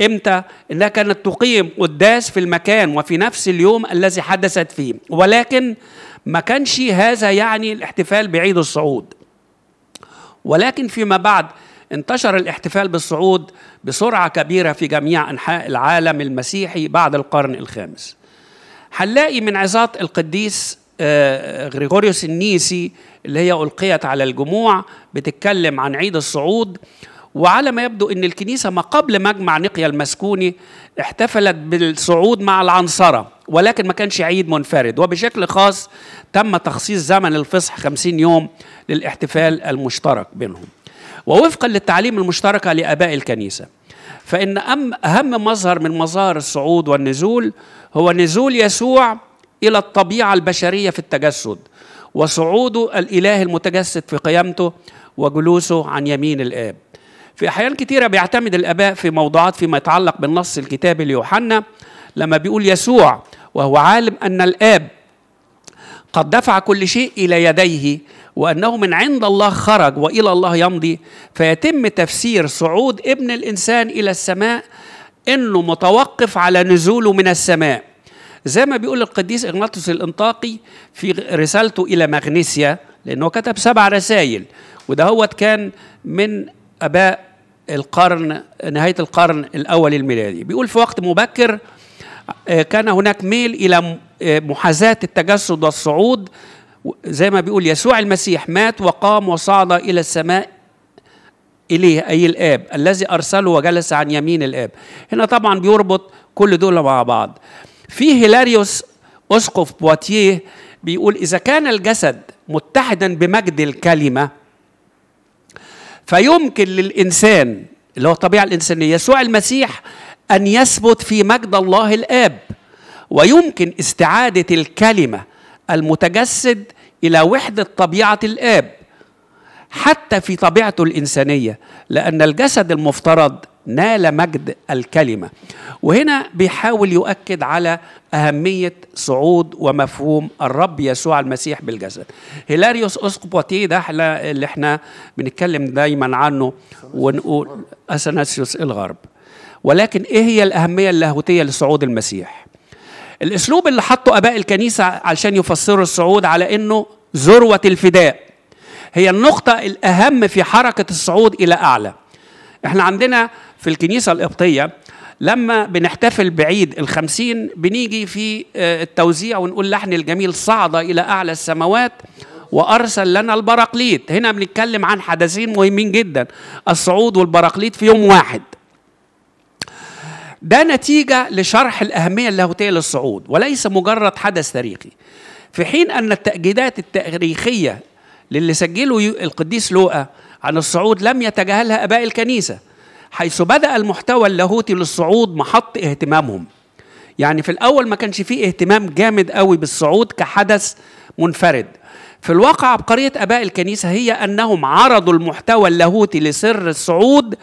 S2: امتى انها كانت تقيم قداس في المكان وفي نفس اليوم الذي حدثت فيه ولكن ما كانش هذا يعني الاحتفال بعيد الصعود ولكن فيما بعد انتشر الاحتفال بالصعود بسرعه كبيره في جميع انحاء العالم المسيحي بعد القرن الخامس هنلاقي من عظات القديس آه، غريغوريوس النيسي اللي هي ألقيت على الجموع بتتكلم عن عيد الصعود وعلى ما يبدو أن الكنيسة ما قبل مجمع نقيا المسكوني احتفلت بالصعود مع العنصرة ولكن ما كانش عيد منفرد وبشكل خاص تم تخصيص زمن الفصح 50 يوم للاحتفال المشترك بينهم ووفقا للتعليم المشتركة لآباء الكنيسة فإن أهم مظهر من مظاهر الصعود والنزول هو نزول يسوع إلى الطبيعة البشرية في التجسد وصعوده الإله المتجسد في قيامته وجلوسه عن يمين الآب في أحيان كتيرة بيعتمد الآباء في موضوعات فيما يتعلق بالنص الكتابي ليوحنا لما بيقول يسوع وهو عالم أن الآب قد دفع كل شيء إلى يديه وأنه من عند الله خرج وإلى الله يمضي فيتم تفسير صعود ابن الإنسان إلى السماء أنه متوقف على نزوله من السماء زي ما بيقول القديس إغناطوس الإنطاقي في رسالته إلى مغنيسيا لأنه كتب سبع رسائل وده هو كان من اباء القرن نهايه القرن الاول الميلادي بيقول في وقت مبكر آه، كان هناك ميل الى آه، محاذاه التجسد والصعود زي ما بيقول يسوع المسيح مات وقام وصعد الى السماء اليه اي الاب الذي ارسله وجلس عن يمين الاب هنا طبعا بيربط كل دول مع بعض في هيلاريوس اسقف بواتيه بيقول اذا كان الجسد متحدا بمجد الكلمه فيمكن للإنسان اللي هو الطبيعة الإنسانية يسوع المسيح أن يثبت في مجد الله الآب ويمكن استعادة الكلمة المتجسد إلى وحدة طبيعة الآب حتى في طبيعته الإنسانية لأن الجسد المفترض نال مجد الكلمة وهنا بيحاول يؤكد على أهمية صعود ومفهوم الرب يسوع المسيح بالجسد هيلاريوس اسقبوتي ده اللي احنا بنتكلم دايما عنه ونقول أثناسيوس الغرب ولكن ايه هي الأهمية اللاهوتية لصعود المسيح الأسلوب اللي حطه أباء الكنيسة علشان يفسروا الصعود على أنه ذروة الفداء هي النقطة الأهم في حركة الصعود إلى أعلى احنا عندنا في الكنيسة القبطية لما بنحتفل بعيد الخمسين بنيجي في آه، التوزيع ونقول لحن الجميل صعد إلى أعلى السماوات وارسل لنا البراقليت هنا بنتكلم عن حدثين مهمين جدا الصعود والبراقليت في يوم واحد ده نتيجة لشرح الأهمية اللاهوتية للصعود وليس مجرد حدث تاريخي في حين أن التأجيدات التاريخية للي سجله القديس لوقا عن الصعود لم يتجاهلها اباء الكنيسه حيث بدا المحتوى اللاهوتي للصعود محط اهتمامهم يعني في الاول ما كانش فيه اهتمام جامد قوي بالصعود كحدث منفرد في الواقع عبقريه اباء الكنيسه هي انهم عرضوا المحتوى اللاهوتي لسر الصعود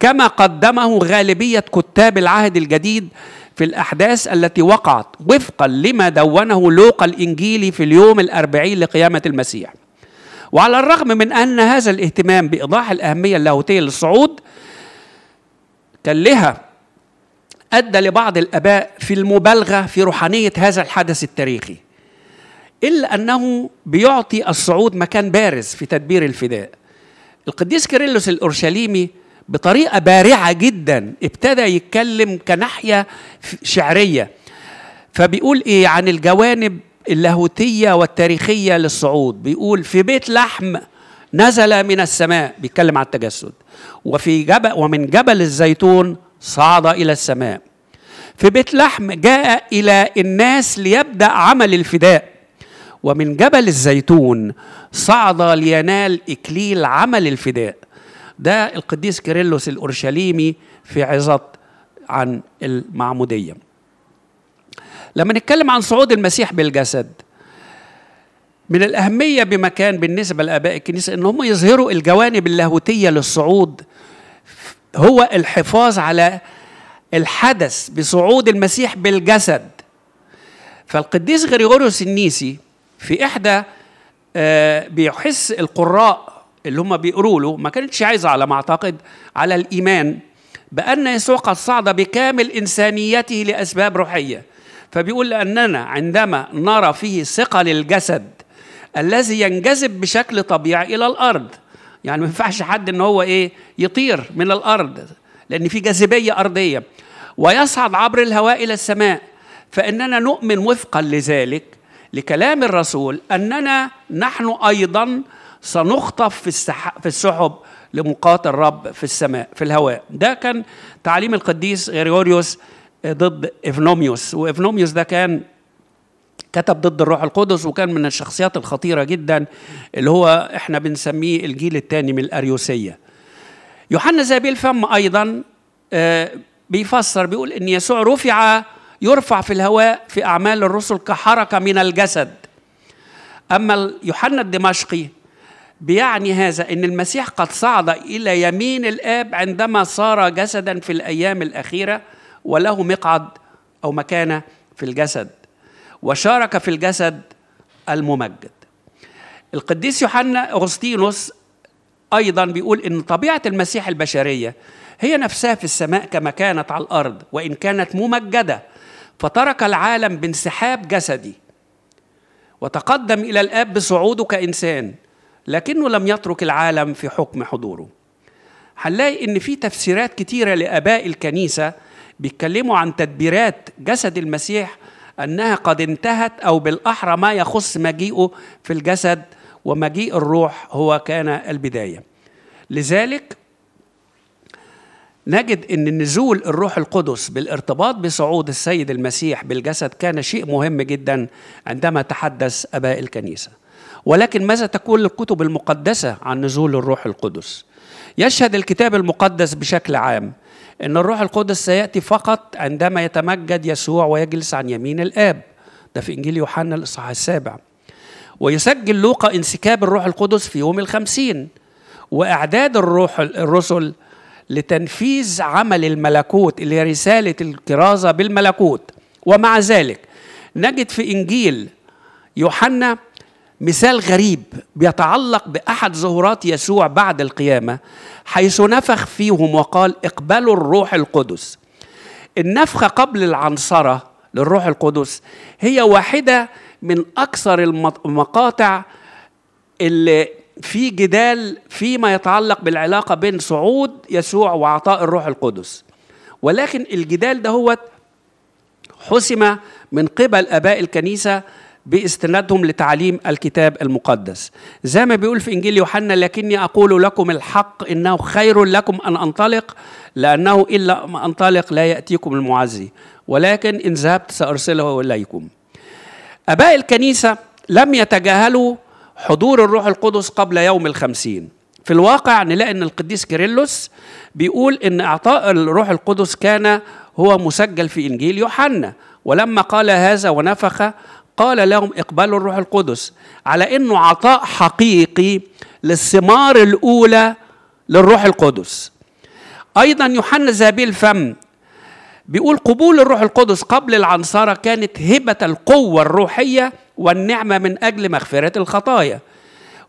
S2: كما قدمه غالبيه كتاب العهد الجديد في الأحداث التي وقعت وفقا لما دونه لوقا الإنجيلي في اليوم الأربعين لقيامة المسيح وعلى الرغم من أن هذا الاهتمام بإيضاح الأهمية اللاهوتية للصعود كلها أدى لبعض الآباء في المبالغة في روحانية هذا الحدث التاريخي إلا أنه بيعطي الصعود مكان بارز في تدبير الفداء القديس كيرلس الأورشليمي بطريقة بارعة جدا ابتدى يتكلم كناحية شعرية فبيقول إيه عن الجوانب اللاهوتيه والتاريخيه للصعود بيقول في بيت لحم نزل من السماء بيتكلم عن التجسد وفي جبل ومن جبل الزيتون صعد الى السماء في بيت لحم جاء الى الناس ليبدا عمل الفداء ومن جبل الزيتون صعد لينال اكليل عمل الفداء ده القديس كيرلس الاورشليمي في عظه عن المعموديه لما نتكلم عن صعود المسيح بالجسد من الأهمية بمكان بالنسبة لآباء الكنيسة إن هم يظهروا الجوانب اللاهوتية للصعود هو الحفاظ على الحدث بصعود المسيح بالجسد فالقديس غريغوريوس النيسي في إحدى آه، بيحس القراء اللي هم بيقروا له ما كانتش عايزة على ما أعتقد على الإيمان بأن يسوع قد صعد بكامل إنسانيته لأسباب روحية فبيقول أننا عندما نرى فيه ثقل الجسد الذي ينجذب بشكل طبيعي إلى الأرض يعني ما ينفعش حد ان هو ايه يطير من الارض لان في جاذبيه ارضيه ويصعد عبر الهواء الى السماء فاننا نؤمن وفقا لذلك لكلام الرسول اننا نحن ايضا سنخطف في السح... في السحب لمقاتل الرب في السماء في الهواء ده كان تعليم القديس غريغوريوس آه، ضد افنوميوس وافنوميوس ده كان كتب ضد الروح القدس وكان من الشخصيات الخطيرة جدا اللي هو احنا بنسميه الجيل الثاني من الأريوسية يوحنا زي الفم أيضا آه، بيفسر بيقول إن يسوع رفع يرفع في الهواء في أعمال الرسل كحركة من الجسد أما يوحنا الدمشقي بيعني هذا ان المسيح قد صعد الى يمين الاب عندما صار جسدا في الايام الاخيره وله مقعد أو مكانة في الجسد وشارك في الجسد الممجد القديس يوحنا أغسطينوس أيضا بيقول إن طبيعة المسيح البشرية هي نفسها في السماء كما كانت على الأرض وإن كانت ممجدة فترك العالم بانسحاب جسدي وتقدم إلى الآب بصعوده كإنسان لكنه لم يترك العالم في حكم حضوره هنلاقي إن في تفسيرات كتيرة لآباء الكنيسة بيتكلموا عن تدبيرات جسد المسيح انها قد انتهت او بالاحرى ما يخص مجيئه في الجسد ومجيء الروح هو كان البدايه لذلك نجد ان نزول الروح القدس بالارتباط بصعود السيد المسيح بالجسد كان شيء مهم جدا عندما تحدث اباء الكنيسه ولكن ماذا تقول الكتب المقدسه عن نزول الروح القدس يشهد الكتاب المقدس بشكل عام ان الروح القدس سياتي فقط عندما يتمجد يسوع ويجلس عن يمين الاب ده في انجيل يوحنا الاصحاح السابع ويسجل لوقا انسكاب الروح القدس في يوم الخمسين واعداد الروح الرسل لتنفيذ عمل الملكوت اللي هي رساله الكرازه بالملكوت ومع ذلك نجد في انجيل يوحنا مثال غريب بيتعلق باحد ظهورات يسوع بعد القيامه حيث نفخ فيهم وقال اقبلوا الروح القدس النفخه قبل العنصره للروح القدس هي واحده من اكثر المقاطع اللي في جدال فيما يتعلق بالعلاقه بين صعود يسوع وعطاء الروح القدس ولكن الجدال ده هو حسم من قبل اباء الكنيسه باستنادهم لتعليم الكتاب المقدس زي ما بيقول في انجيل يوحنا لكني اقول لكم الحق انه خير لكم ان انطلق لانه الا ما انطلق لا ياتيكم المعزي ولكن ان ذهبت سارسله اليكم اباء الكنيسه لم يتجاهلوا حضور الروح القدس قبل يوم الخمسين في الواقع نلاقي ان القديس كيرلس بيقول ان اعطاء الروح القدس كان هو مسجل في انجيل يوحنا ولما قال هذا ونفخ قال لهم اقبلوا الروح القدس على انه عطاء حقيقي للثمار الاولى للروح القدس ايضا يوحنا ذهبي الفم بيقول قبول الروح القدس قبل العنصرة كانت هبة القوة الروحية والنعمة من أجل مغفرة الخطايا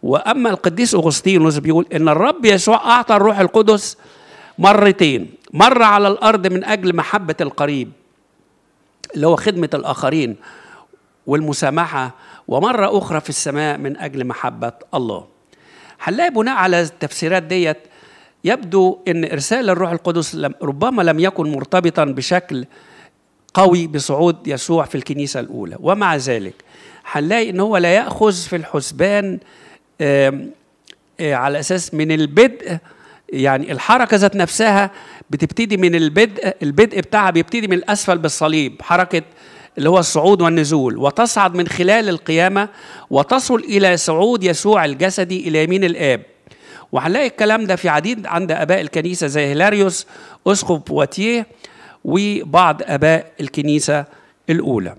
S2: وأما القديس أغسطينوس بيقول إن الرب يسوع أعطى الروح القدس مرتين مرة على الأرض من أجل محبة القريب اللي هو خدمة الآخرين والمسامحة ومرة أخرى في السماء من أجل محبة الله هنلاقي بناء على التفسيرات ديت يبدو أن إرسال الروح القدس ربما لم يكن مرتبطا بشكل قوي بصعود يسوع في الكنيسة الأولى ومع ذلك هنلاقي أن هو لا يأخذ في الحسبان آه، على أساس من البدء يعني الحركة ذات نفسها بتبتدي من البدء البدء بتاعها بيبتدي من الأسفل بالصليب حركة اللي هو الصعود والنزول وتصعد من خلال القيامة وتصل إلى صعود يسوع الجسدي إلى يمين الآب وهنلاقي الكلام ده في عديد عند اباء الكنيسه زي هيلاريوس اسقف بواتيه وبعض اباء الكنيسه الاولى.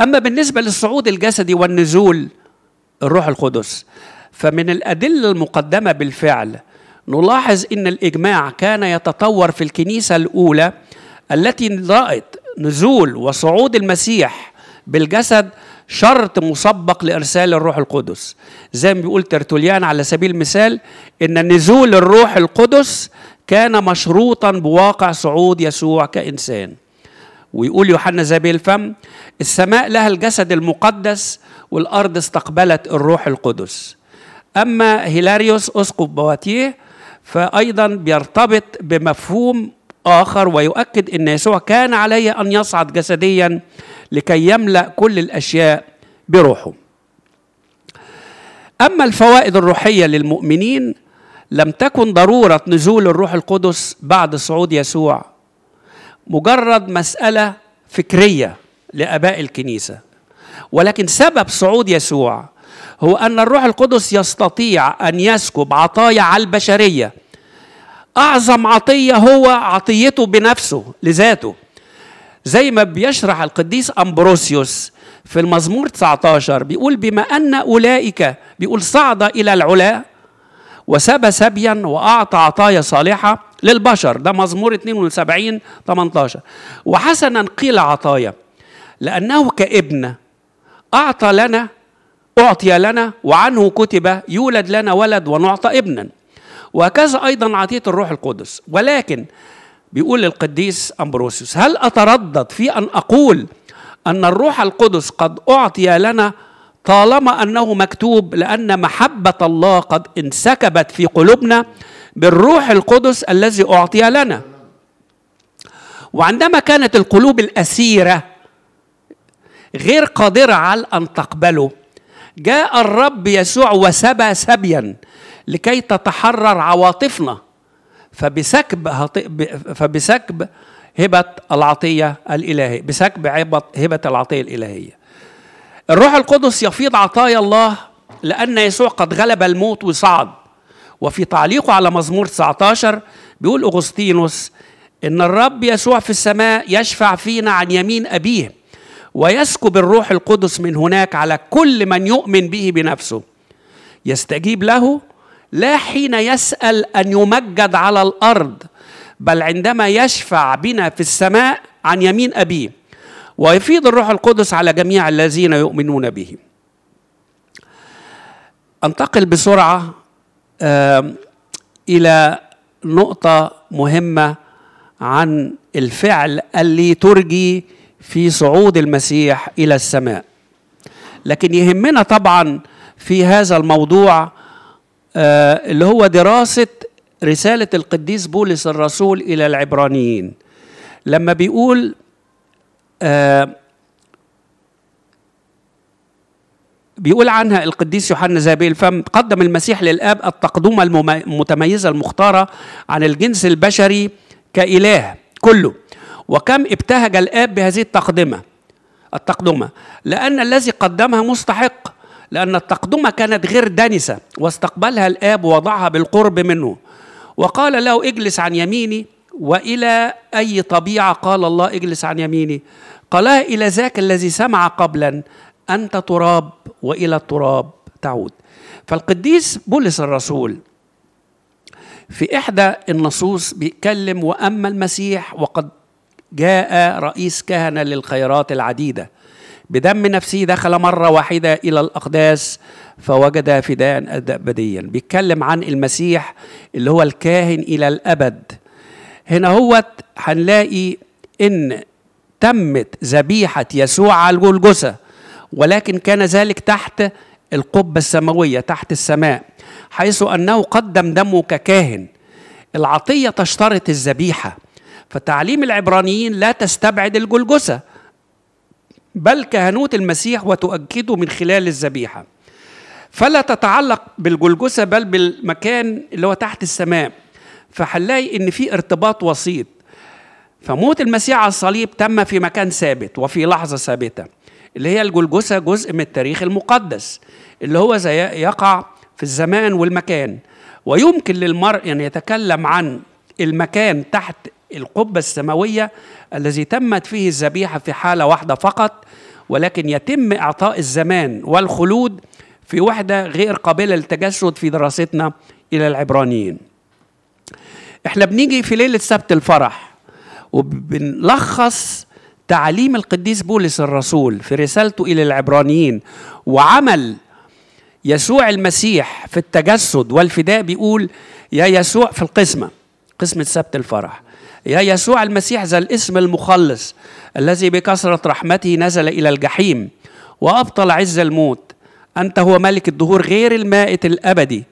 S2: اما بالنسبه للصعود الجسدي والنزول الروح القدس فمن الادله المقدمه بالفعل نلاحظ ان الاجماع كان يتطور في الكنيسه الاولى التي رأت نزول وصعود المسيح بالجسد شرط مسبق لارسال الروح القدس زي ما بيقول ترتوليان على سبيل المثال ان نزول الروح القدس كان مشروطا بواقع صعود يسوع كانسان ويقول يوحنا زي الفم السماء لها الجسد المقدس والارض استقبلت الروح القدس اما هيلاريوس اسقف بواتيه فايضا بيرتبط بمفهوم آخر ويؤكد أن يسوع كان علي أن يصعد جسديا لكي يملأ كل الأشياء بروحه أما الفوائد الروحية للمؤمنين لم تكن ضرورة نزول الروح القدس بعد صعود يسوع مجرد مسألة فكرية لآباء الكنيسة ولكن سبب صعود يسوع هو أن الروح القدس يستطيع أن يسكب عطايا على البشرية أعظم عطية هو عطيته بنفسه لذاته زي ما بيشرح القديس أمبروسيوس في المزمور 19 بيقول بما أن أولئك بيقول صعد إلى العلا وسبى سبيا وأعطى عطايا صالحة للبشر ده مزمور 72 18 وحسنا قيل عطايا لأنه كابن أعطى لنا أعطي لنا وعنه كتب يولد لنا ولد ونعطى ابنا وهكذا أيضا عطية الروح القدس ولكن بيقول القديس أمبروسيوس هل أتردد في أن أقول أن الروح القدس قد أعطي لنا طالما أنه مكتوب لأن محبة الله قد انسكبت في قلوبنا بالروح القدس الذي أعطي لنا وعندما كانت القلوب الأسيرة غير قادرة على أن تقبله جاء الرب يسوع وسبى سبيا لكي تتحرر عواطفنا فبسكب فبسكب هبة العطية الإلهية بسكب هبة العطية الإلهية الروح القدس يفيض عطايا الله لأن يسوع قد غلب الموت وصعد وفي تعليقه على مزمور 19 بيقول أغسطينوس إن الرب يسوع في السماء يشفع فينا عن يمين أبيه ويسكب الروح القدس من هناك على كل من يؤمن به بنفسه يستجيب له لا حين يسأل أن يمجد على الأرض بل عندما يشفع بنا في السماء عن يمين أبيه ويفيض الروح القدس على جميع الذين يؤمنون به أنتقل بسرعة إلى نقطة مهمة عن الفعل اللي ترجي في صعود المسيح إلى السماء لكن يهمنا طبعا في هذا الموضوع آه، اللي هو دراسة رسالة القديس بولس الرسول إلى العبرانيين لما بيقول آه، بيقول عنها القديس يوحنا زابيل فم قدم المسيح للآب التقدمة المتميزة المختارة عن الجنس البشري كإله كله وكم ابتهج الآب بهذه التقدمة التقدمة لأن الذي قدمها مستحق لأن التقدمة كانت غير دنسة واستقبلها الآب ووضعها بالقرب منه وقال له اجلس عن يميني وإلى أي طبيعة قال الله اجلس عن يميني قالها إلى ذاك الذي سمع قبلا أنت تراب وإلى التراب تعود فالقديس بولس الرسول في إحدى النصوص بيتكلم وأما المسيح وقد جاء رئيس كهنة للخيرات العديدة بدم نفسه دخل مرة واحدة إلى الأقداس فوجد فداء أبديا بيتكلم عن المسيح اللي هو الكاهن إلى الأبد هنا هو هنلاقي إن تمت ذبيحة يسوع على الجلجسة ولكن كان ذلك تحت القبة السماوية تحت السماء حيث أنه قدم دمه ككاهن العطية تشترط الذبيحة فتعليم العبرانيين لا تستبعد الجلجسة بل كهنوت المسيح وتؤكده من خلال الذبيحة فلا تتعلق بالجلجسة بل بالمكان اللي هو تحت السماء فهنلاقي ان في ارتباط وسيط فموت المسيح على الصليب تم في مكان ثابت وفي لحظة ثابتة اللي هي الجلجسة جزء من التاريخ المقدس اللي هو زي يقع في الزمان والمكان ويمكن للمرء أن يتكلم عن المكان تحت القبة السماوية الذي تمت فيه الذبيحة في حالة واحدة فقط ولكن يتم إعطاء الزمان والخلود في وحدة غير قابلة للتجسد في دراستنا إلى العبرانيين احنا بنيجي في ليلة سبت الفرح وبنلخص تعليم القديس بولس الرسول في رسالته إلى العبرانيين وعمل يسوع المسيح في التجسد والفداء بيقول يا يسوع في القسمة قسمة سبت الفرح يا يسوع المسيح ذا الاسم المخلص الذي بكثرة رحمته نزل إلى الجحيم وأبطل عز الموت أنت هو ملك الدهور غير المائت الأبدي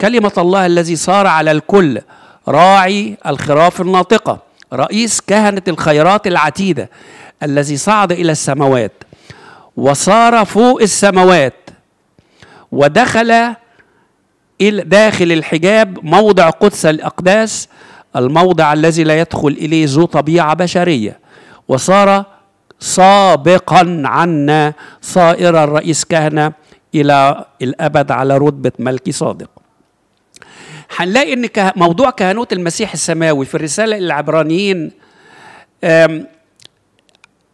S2: كلمة الله الذي صار على الكل راعي الخراف الناطقة رئيس كهنة الخيرات العتيدة الذي صعد إلى السماوات وصار فوق السماوات ودخل داخل الحجاب موضع قدس الأقداس الموضع الذي لا يدخل إليه ذو طبيعة بشرية وصار سابقا عنا صائر الرئيس كهنة إلى الأبد على رتبة ملكي صادق هنلاقي ان موضوع كهنوت المسيح السماوي في الرساله للعبرانيين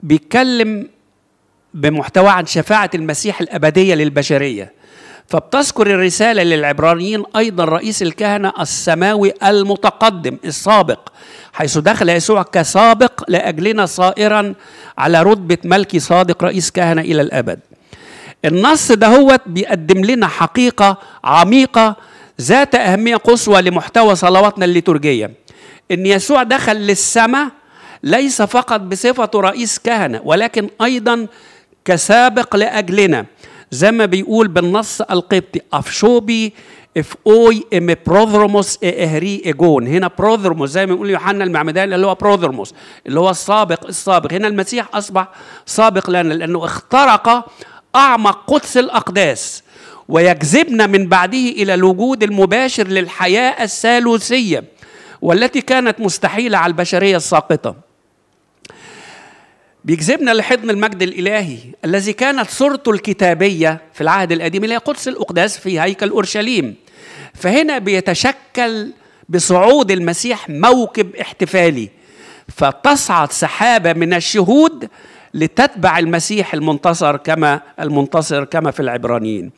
S2: بيتكلم بمحتوى عن شفاعه المسيح الابديه للبشريه فبتذكر الرسالة للعبرانيين أيضا رئيس الكهنة السماوي المتقدم السابق حيث دخل يسوع كسابق لأجلنا صائرا على رتبة ملكي صادق رئيس كهنة إلى الأبد النص دهوت بيقدم لنا حقيقة عميقة ذات أهمية قصوى لمحتوى صلواتنا الليتورجية إن يسوع دخل للسماء ليس فقط بصفته رئيس كهنة ولكن أيضا كسابق لأجلنا زي ما بيقول بالنص القبطي افشوبي اف اوي ام بروذرموس اهري اجون هنا بروذرموس زي ما بيقول يوحنا المعمدان اللي هو بروذرموس اللي هو السابق السابق هنا المسيح اصبح سابق لنا لانه اخترق اعمق قدس الاقداس ويجذبنا من بعده الى الوجود المباشر للحياه الثالوثيه والتي كانت مستحيله على البشريه الساقطه بيجذبنا لحضن المجد الإلهي الذي كانت صورته الكتابية في العهد القديم اللي هي قدس الأقداس في هيكل أورشليم فهنا بيتشكل بصعود المسيح موكب احتفالي فتصعد سحابة من الشهود لتتبع المسيح المنتصر كما المنتصر كما في العبرانيين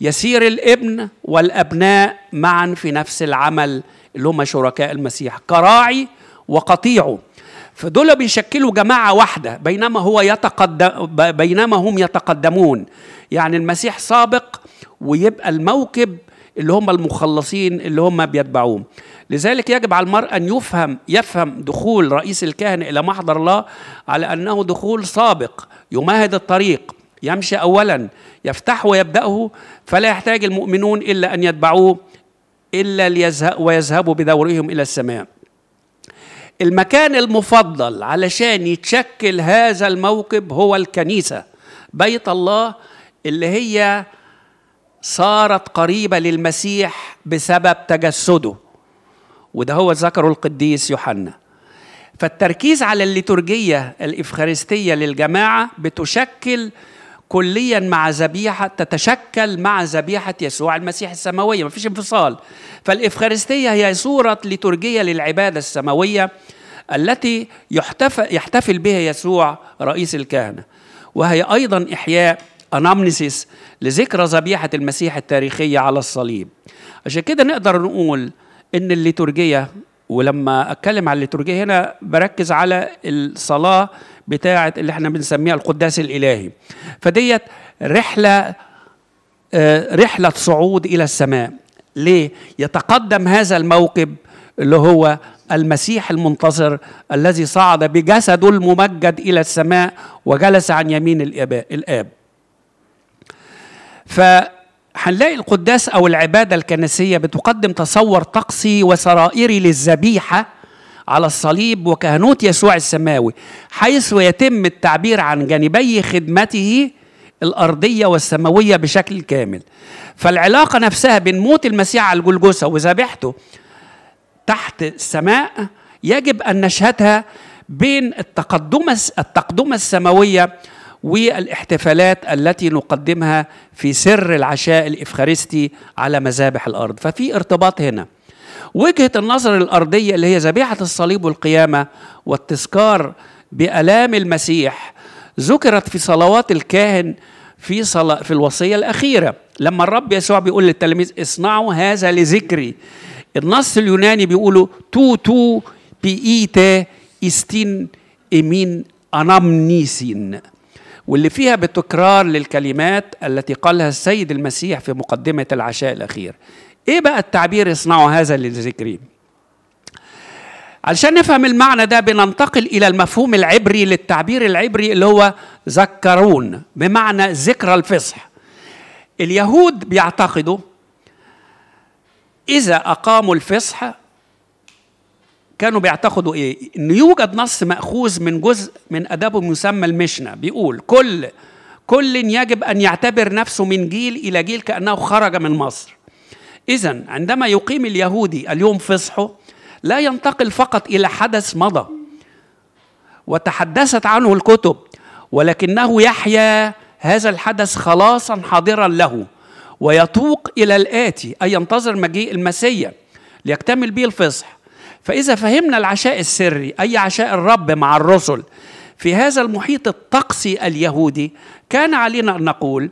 S2: يسير الابن والأبناء معا في نفس العمل اللي هم شركاء المسيح كراعي وقطيعه فدول بيشكلوا جماعة واحدة بينما هو يتقدم بينما هم يتقدمون يعني المسيح سابق ويبقى الموكب اللي هم المخلصين اللي هم بيتبعوه لذلك يجب على المرء أن يفهم يفهم دخول رئيس الكهنة إلى محضر الله على أنه دخول سابق يمهد الطريق يمشي أولا يفتح ويبدأه فلا يحتاج المؤمنون إلا أن يتبعوه إلا ليذهبوا ويذهبوا بدورهم إلى السماء المكان المفضل علشان يتشكل هذا الموكب هو الكنيسة بيت الله اللي هي صارت قريبة للمسيح بسبب تجسده وده هو ذكره القديس يوحنا فالتركيز على الليتورجية الإفخارستية للجماعة بتشكل كليا مع ذبيحه تتشكل مع ذبيحه يسوع المسيح السماويه ما فيش انفصال فالافخارستيه هي صوره لترجيه للعباده السماويه التي يحتفل, يحتفل بها يسوع رئيس الكهنه وهي ايضا احياء انامنسيس لذكرى ذبيحه المسيح التاريخيه على الصليب عشان كده نقدر نقول ان الليتورجيه ولما اتكلم على الليتورجية هنا بركز على الصلاة بتاعة اللي احنا بنسميها القداس الإلهي فديت رحلة آه، رحلة صعود إلى السماء ليه؟ يتقدم هذا الموكب اللي هو المسيح المنتصر الذي صعد بجسده الممجد إلى السماء وجلس عن يمين الآب ف هنلاقي القداس أو العبادة الكنسية بتقدم تصور طقسي وسرائري للذبيحة على الصليب وكهنوت يسوع السماوي حيث يتم التعبير عن جانبي خدمته الأرضية والسماوية بشكل كامل فالعلاقة نفسها بين موت المسيح على الجلجوسه وذبيحته تحت السماء يجب أن نشهدها بين التقدمة التقدمة السماوية والاحتفالات التي نقدمها في سر العشاء الإفخارستي على مذابح الأرض ففي ارتباط هنا وجهة النظر الأرضية اللي هي ذبيحة الصليب والقيامة والتذكار بألام المسيح ذكرت في صلوات الكاهن في صلاة في الوصية الأخيرة لما الرب يسوع بيقول للتلاميذ اصنعوا هذا لذكري النص اليوناني بيقولوا تو تو بي تا استين إمين أنامنيسين واللي فيها بتكرار للكلمات التي قالها السيد المسيح في مقدمة العشاء الأخير إيه بقى التعبير يصنعه هذا للذكري علشان نفهم المعنى ده بننتقل إلى المفهوم العبري للتعبير العبري اللي هو ذكرون بمعنى ذكرى الفصح اليهود بيعتقدوا إذا أقاموا الفصح كانوا بيعتقدوا ايه؟ ان يوجد نص ماخوذ من جزء من ادبه المسمى المشنا بيقول كل كل يجب ان يعتبر نفسه من جيل الى جيل كانه خرج من مصر. اذا عندما يقيم اليهودي اليوم فصحه لا ينتقل فقط الى حدث مضى وتحدثت عنه الكتب ولكنه يحيا هذا الحدث خلاصا حاضرا له ويتوق الى الاتي اي ينتظر مجيء المسيح ليكتمل به الفصح فإذا فهمنا العشاء السري أي عشاء الرب مع الرسل في هذا المحيط الطقسي اليهودي كان علينا أن نقول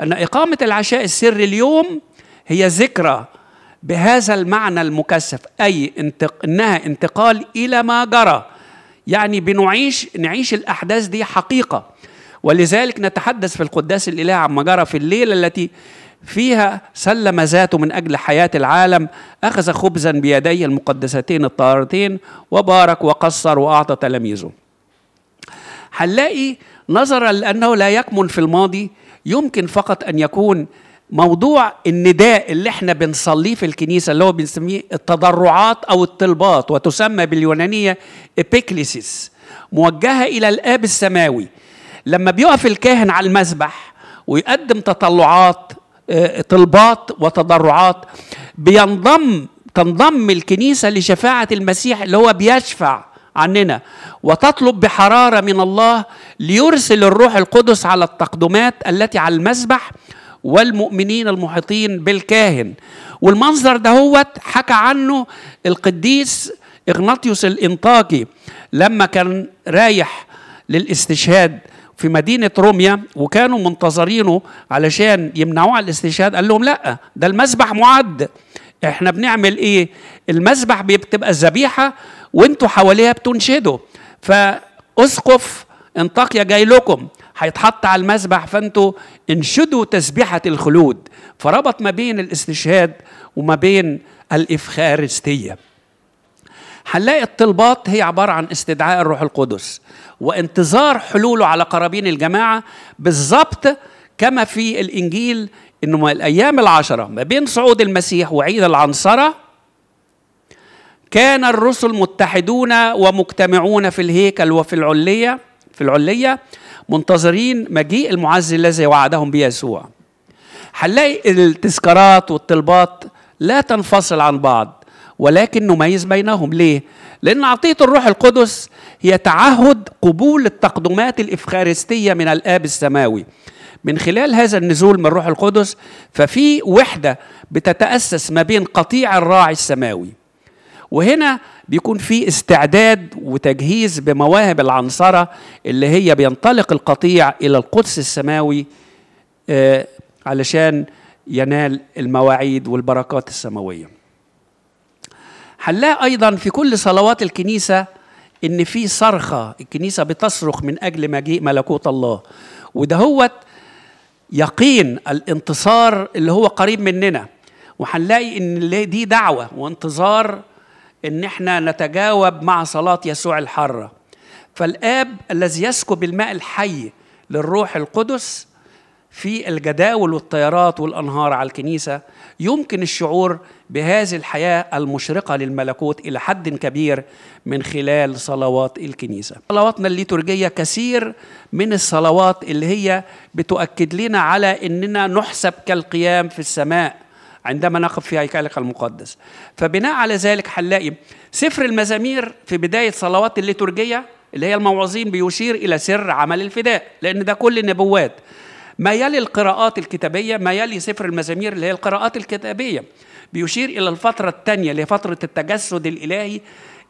S2: أن إقامة العشاء السري اليوم هي ذكرى بهذا المعنى المكثف أي انتق... إنها انتقال إلى ما جرى يعني بنعيش نعيش الأحداث دي حقيقة ولذلك نتحدث في القداس الإله عما جرى في الليلة التي فيها سلم ذاته من أجل حياة العالم أخذ خبزا بيديه المقدستين الطاهرتين وبارك وقصر وأعطى تلاميذه هنلاقي نظرا لأنه لا يكمن في الماضي يمكن فقط أن يكون موضوع النداء اللي احنا بنصليه في الكنيسة اللي هو بنسميه التضرعات أو الطلبات وتسمى باليونانية إبيكليسيس موجهة إلى الآب السماوي لما بيقف الكاهن على المسبح ويقدم تطلعات آه، طلبات وتضرعات بينضم تنضم الكنيسة لشفاعة المسيح اللي هو بيشفع عننا وتطلب بحرارة من الله ليرسل الروح القدس على التقدمات التي على المسبح والمؤمنين المحيطين بالكاهن والمنظر دهوت حكى عنه القديس إغناطيوس الإنطاكي لما كان رايح للاستشهاد في مدينة روميا وكانوا منتظرينه علشان يمنعوه على الاستشهاد قال لهم لا ده المذبح معد احنا بنعمل ايه المذبح بتبقى الذبيحة وانتوا حواليها بتنشدوا فأسقف انطاقيا جاي لكم هيتحط على المذبح فانتوا انشدوا تسبيحة الخلود فربط ما بين الاستشهاد وما بين الإفخارستية هنلاقي الطلبات هي عبارة عن استدعاء الروح القدس وانتظار حلوله على قرابين الجماعة بالظبط كما في الإنجيل إنه الأيام العشرة ما بين صعود المسيح وعيد العنصرة كان الرسل متحدون ومجتمعون في الهيكل وفي العلية في العلية منتظرين مجيء المعز الذي وعدهم بيسوع هنلاقي التذكارات والطلبات لا تنفصل عن بعض ولكن نميز بينهم ليه؟ لأن عطية الروح القدس هي تعهد قبول التقدمات الإفخارستية من الآب السماوي من خلال هذا النزول من الروح القدس ففي وحدة بتتأسس ما بين قطيع الراعي السماوي وهنا بيكون في استعداد وتجهيز بمواهب العنصرة اللي هي بينطلق القطيع إلى القدس السماوي آه، علشان ينال المواعيد والبركات السماويه هنلاقي ايضا في كل صلوات الكنيسه ان في صرخه الكنيسه بتصرخ من اجل مجيء ملكوت الله وده هو يقين الانتصار اللي هو قريب مننا وهنلاقي ان دي دعوه وانتظار ان احنا نتجاوب مع صلاه يسوع الحره فالاب الذي يسكب الماء الحي للروح القدس في الجداول والطيارات والانهار على الكنيسه يمكن الشعور بهذه الحياه المشرقه للملكوت الى حد كبير من خلال صلوات الكنيسه. صلواتنا الليتورجيه كثير من الصلوات اللي هي بتؤكد لنا على اننا نحسب كالقيام في السماء عندما نقف في هيكلك المقدس. فبناء على ذلك هنلاقي سفر المزامير في بدايه صلوات الليتورجيه اللي هي الموعظين بيشير الى سر عمل الفداء لان ده كل النبوات. ما يلي القراءات الكتابية ما يلي سفر المزامير اللي هي القراءات الكتابية بيشير إلى الفترة الثانية اللي هي فترة التجسد الإلهي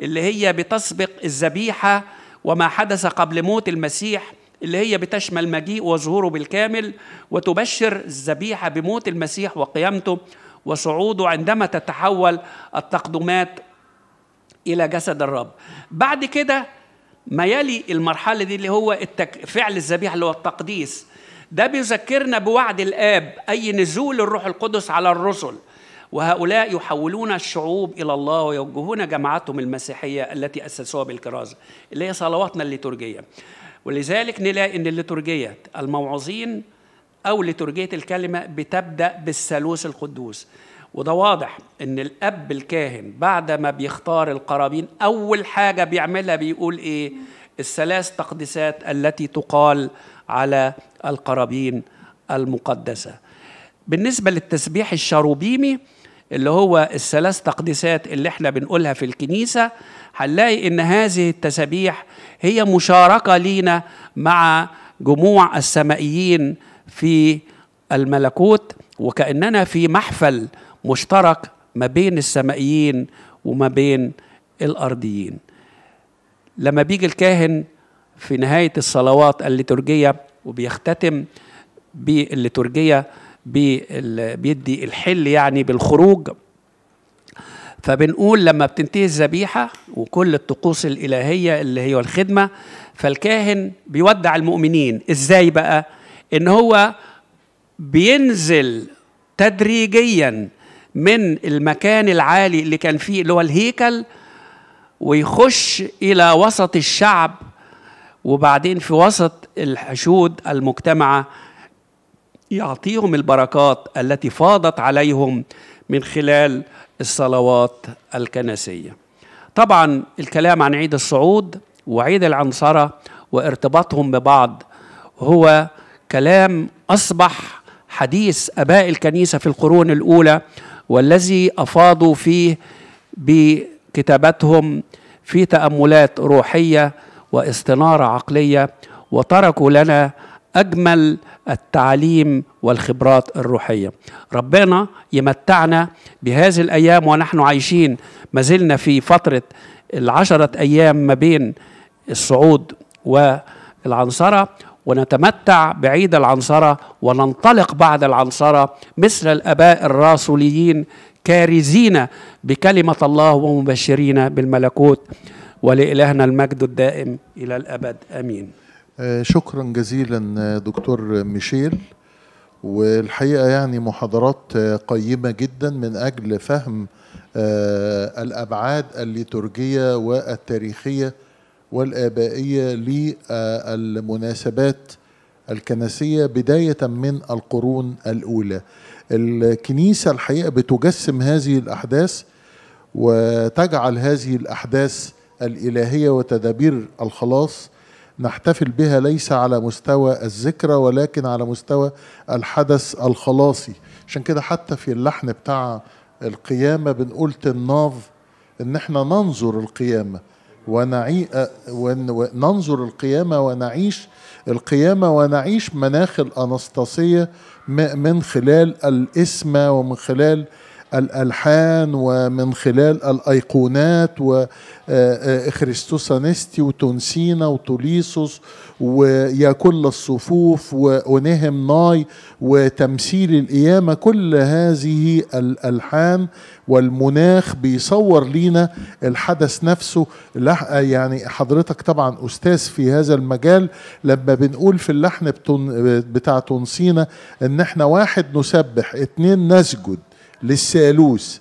S2: اللي هي بتسبق الذبيحة وما حدث قبل موت المسيح اللي هي بتشمل مجيء وظهوره بالكامل وتبشر الذبيحة بموت المسيح وقيامته وصعوده عندما تتحول التقدمات إلى جسد الرب بعد كده ما يلي المرحلة دي اللي هو التك... فعل الذبيحة اللي هو التقديس ده بيذكرنا بوعد الآب أي نزول الروح القدس على الرسل وهؤلاء يحولون الشعوب إلى الله ويوجهون جماعتهم المسيحية التي أسسوها بالكرازة اللي هي صلواتنا الليتورجية ولذلك نلاقي أن الليتورجية الموعظين أو لترجية الكلمة بتبدأ بالثالوث القدوس وده واضح ان الاب الكاهن بعد ما بيختار القرابين اول حاجه بيعملها بيقول ايه الثلاث تقديسات التي تقال على القرابين المقدسة بالنسبة للتسبيح الشروبيمي اللي هو الثلاث تقديسات اللي احنا بنقولها في الكنيسة هنلاقي ان هذه التسابيح هي مشاركة لينا مع جموع السمائيين في الملكوت وكأننا في محفل مشترك ما بين السمائيين وما بين الأرضيين لما بيجي الكاهن في نهاية الصلوات الليتورجية وبيختتم بالليتورجية بيدي الحل يعني بالخروج فبنقول لما بتنتهي الذبيحة وكل الطقوس الإلهية اللي هي الخدمة فالكاهن بيودع المؤمنين إزاي بقى إن هو بينزل تدريجيا من المكان العالي اللي كان فيه اللي هو الهيكل ويخش إلى وسط الشعب وبعدين في وسط الحشود المجتمعه يعطيهم البركات التي فاضت عليهم من خلال الصلوات الكنسيه. طبعا الكلام عن عيد الصعود وعيد العنصره وارتباطهم ببعض هو كلام اصبح حديث اباء الكنيسه في القرون الاولى والذي افاضوا فيه بكتابتهم في تاملات روحيه واستناره عقليه وتركوا لنا اجمل التعليم والخبرات الروحيه ربنا يمتعنا بهذه الايام ونحن عايشين ما زلنا في فتره العشره ايام ما بين الصعود والعنصره ونتمتع بعيد العنصره وننطلق بعد العنصره مثل الاباء الراسوليين كارزين بكلمه الله ومبشرين بالملكوت ولإلهنا المجد الدائم إلى الأبد أمين
S1: آه، شكرا جزيلا آه، دكتور ميشيل والحقيقة يعني محاضرات آه، قيمة جدا من أجل فهم الأبعاد الليتورجية والتاريخية والآبائية للمناسبات الكنسية بداية من القرون الأولى الكنيسة الحقيقة بتجسم هذه الأحداث وتجعل هذه الأحداث الالهيه وتدابير الخلاص نحتفل بها ليس على مستوى الذكرى ولكن على مستوى الحدث الخلاصي عشان كده حتى في اللحن بتاع القيامه بنقول تناف ان احنا ننظر القيامه ونعي وننظر القيامه ونعيش القيامه ونعيش مناخ الأنستاسية من خلال الاسمه ومن خلال الالحان ومن خلال الايقونات وخريستوسانستي آه، آه، وتونسينا وتوليسوس ويا كل الصفوف وأونهم ناي وتمثيل القيامة كل هذه الألحان والمناخ بيصور لينا الحدث نفسه يعني حضرتك طبعا أستاذ في هذا المجال لما بنقول في اللحن بتاع تونسينا إن احنا واحد نسبح اتنين نسجد للثالوث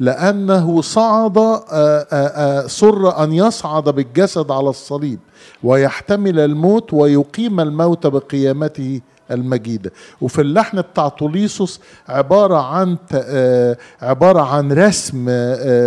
S1: لأنه صعد سر آه، آه، آه، أن يصعد بالجسد على الصليب ويحتمل الموت ويقيم الموت بقيامته المجيدة وفي اللحن بتاع طوليسوس عبارة عن عبارة عن رسم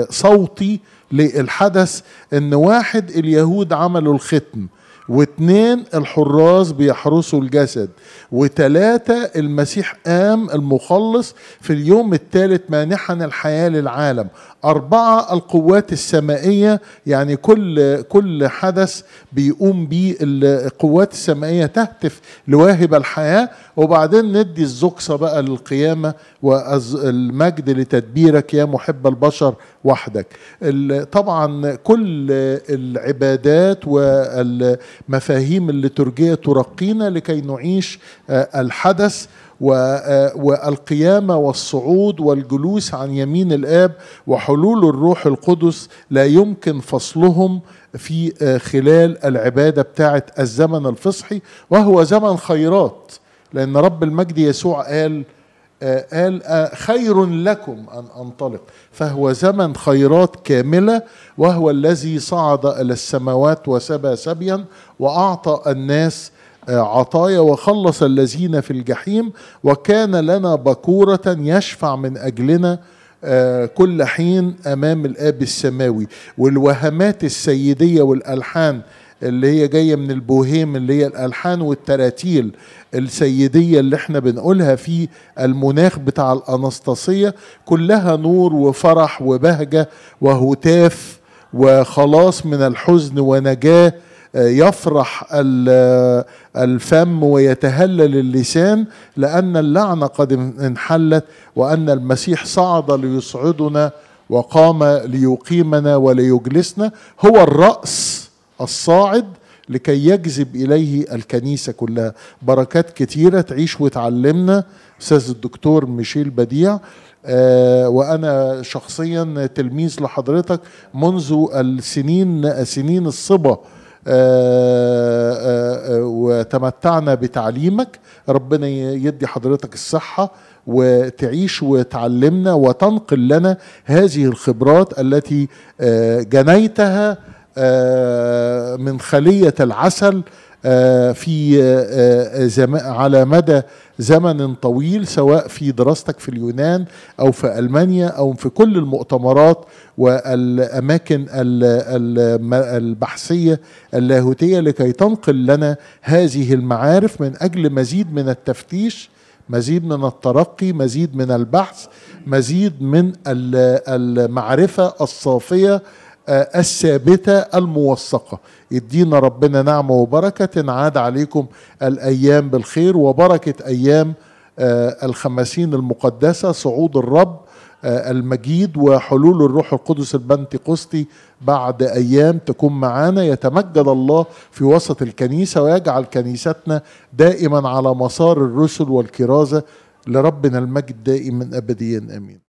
S1: صوتي للحدث ان واحد اليهود عملوا الختم واثنين الحراس بيحرسوا الجسد وثلاثة المسيح قام المخلص في اليوم الثالث مانحا الحياة للعالم أربعة القوات السمائية يعني كل كل حدث بيقوم به القوات السمائية تهتف لواهب الحياة وبعدين ندي الزقصة بقى للقيامة والمجد لتدبيرك يا محب البشر وحدك طبعا كل العبادات والمفاهيم الليتورجية ترقينا لكي نعيش آه، الحدث آه، والقيامة والصعود والجلوس عن يمين الآب وحلول الروح القدس لا يمكن فصلهم في آه، خلال العبادة بتاعة الزمن الفصحي وهو زمن خيرات لأن رب المجد يسوع قال آه، قال آه، خير لكم ان انطلق فهو زمن خيرات كامله وهو الذي صعد الى السماوات وسبى سبيا واعطى الناس آه، عطايا وخلص الذين في الجحيم وكان لنا بكوره يشفع من اجلنا كل حين امام الاب السماوي والوهمات السيديه والالحان اللي هي جايه من البوهيم اللي هي الالحان والتراتيل السيديه اللي احنا بنقولها في المناخ بتاع الأناستاسية كلها نور وفرح وبهجه وهتاف وخلاص من الحزن ونجاه يفرح الفم ويتهلل اللسان لان اللعنه قد انحلت وان المسيح صعد ليصعدنا وقام ليقيمنا وليجلسنا هو الراس الصاعد لكي يجذب إليه الكنيسة كلها بركات كتيرة تعيش وتعلمنا أستاذ الدكتور ميشيل بديع آه وأنا شخصيا تلميذ لحضرتك منذ السنين سنين الصبا آه آه, آه، وتمتعنا بتعليمك ربنا يدي حضرتك الصحة وتعيش وتعلمنا وتنقل لنا هذه الخبرات التي آه، جنيتها آه، من خلية العسل آه، في آه، على مدى زمن طويل سواء في دراستك في اليونان او في المانيا او في كل المؤتمرات والاماكن البحثيه اللاهوتيه لكي تنقل لنا هذه المعارف من اجل مزيد من التفتيش مزيد من الترقي مزيد من البحث مزيد من المعرفه الصافيه آه، الثابتة الموثقة ادينا ربنا نعمة وبركة تنعاد عليكم الأيام بالخير وبركة أيام آه، الخمسين المقدسة صعود الرب آه، المجيد وحلول الروح القدس البنتقسطي بعد ايام تكون معانا يتمجد الله في وسط الكنيسه ويجعل كنيستنا دائما على مسار الرسل والكرازه لربنا المجد دائما ابديا امين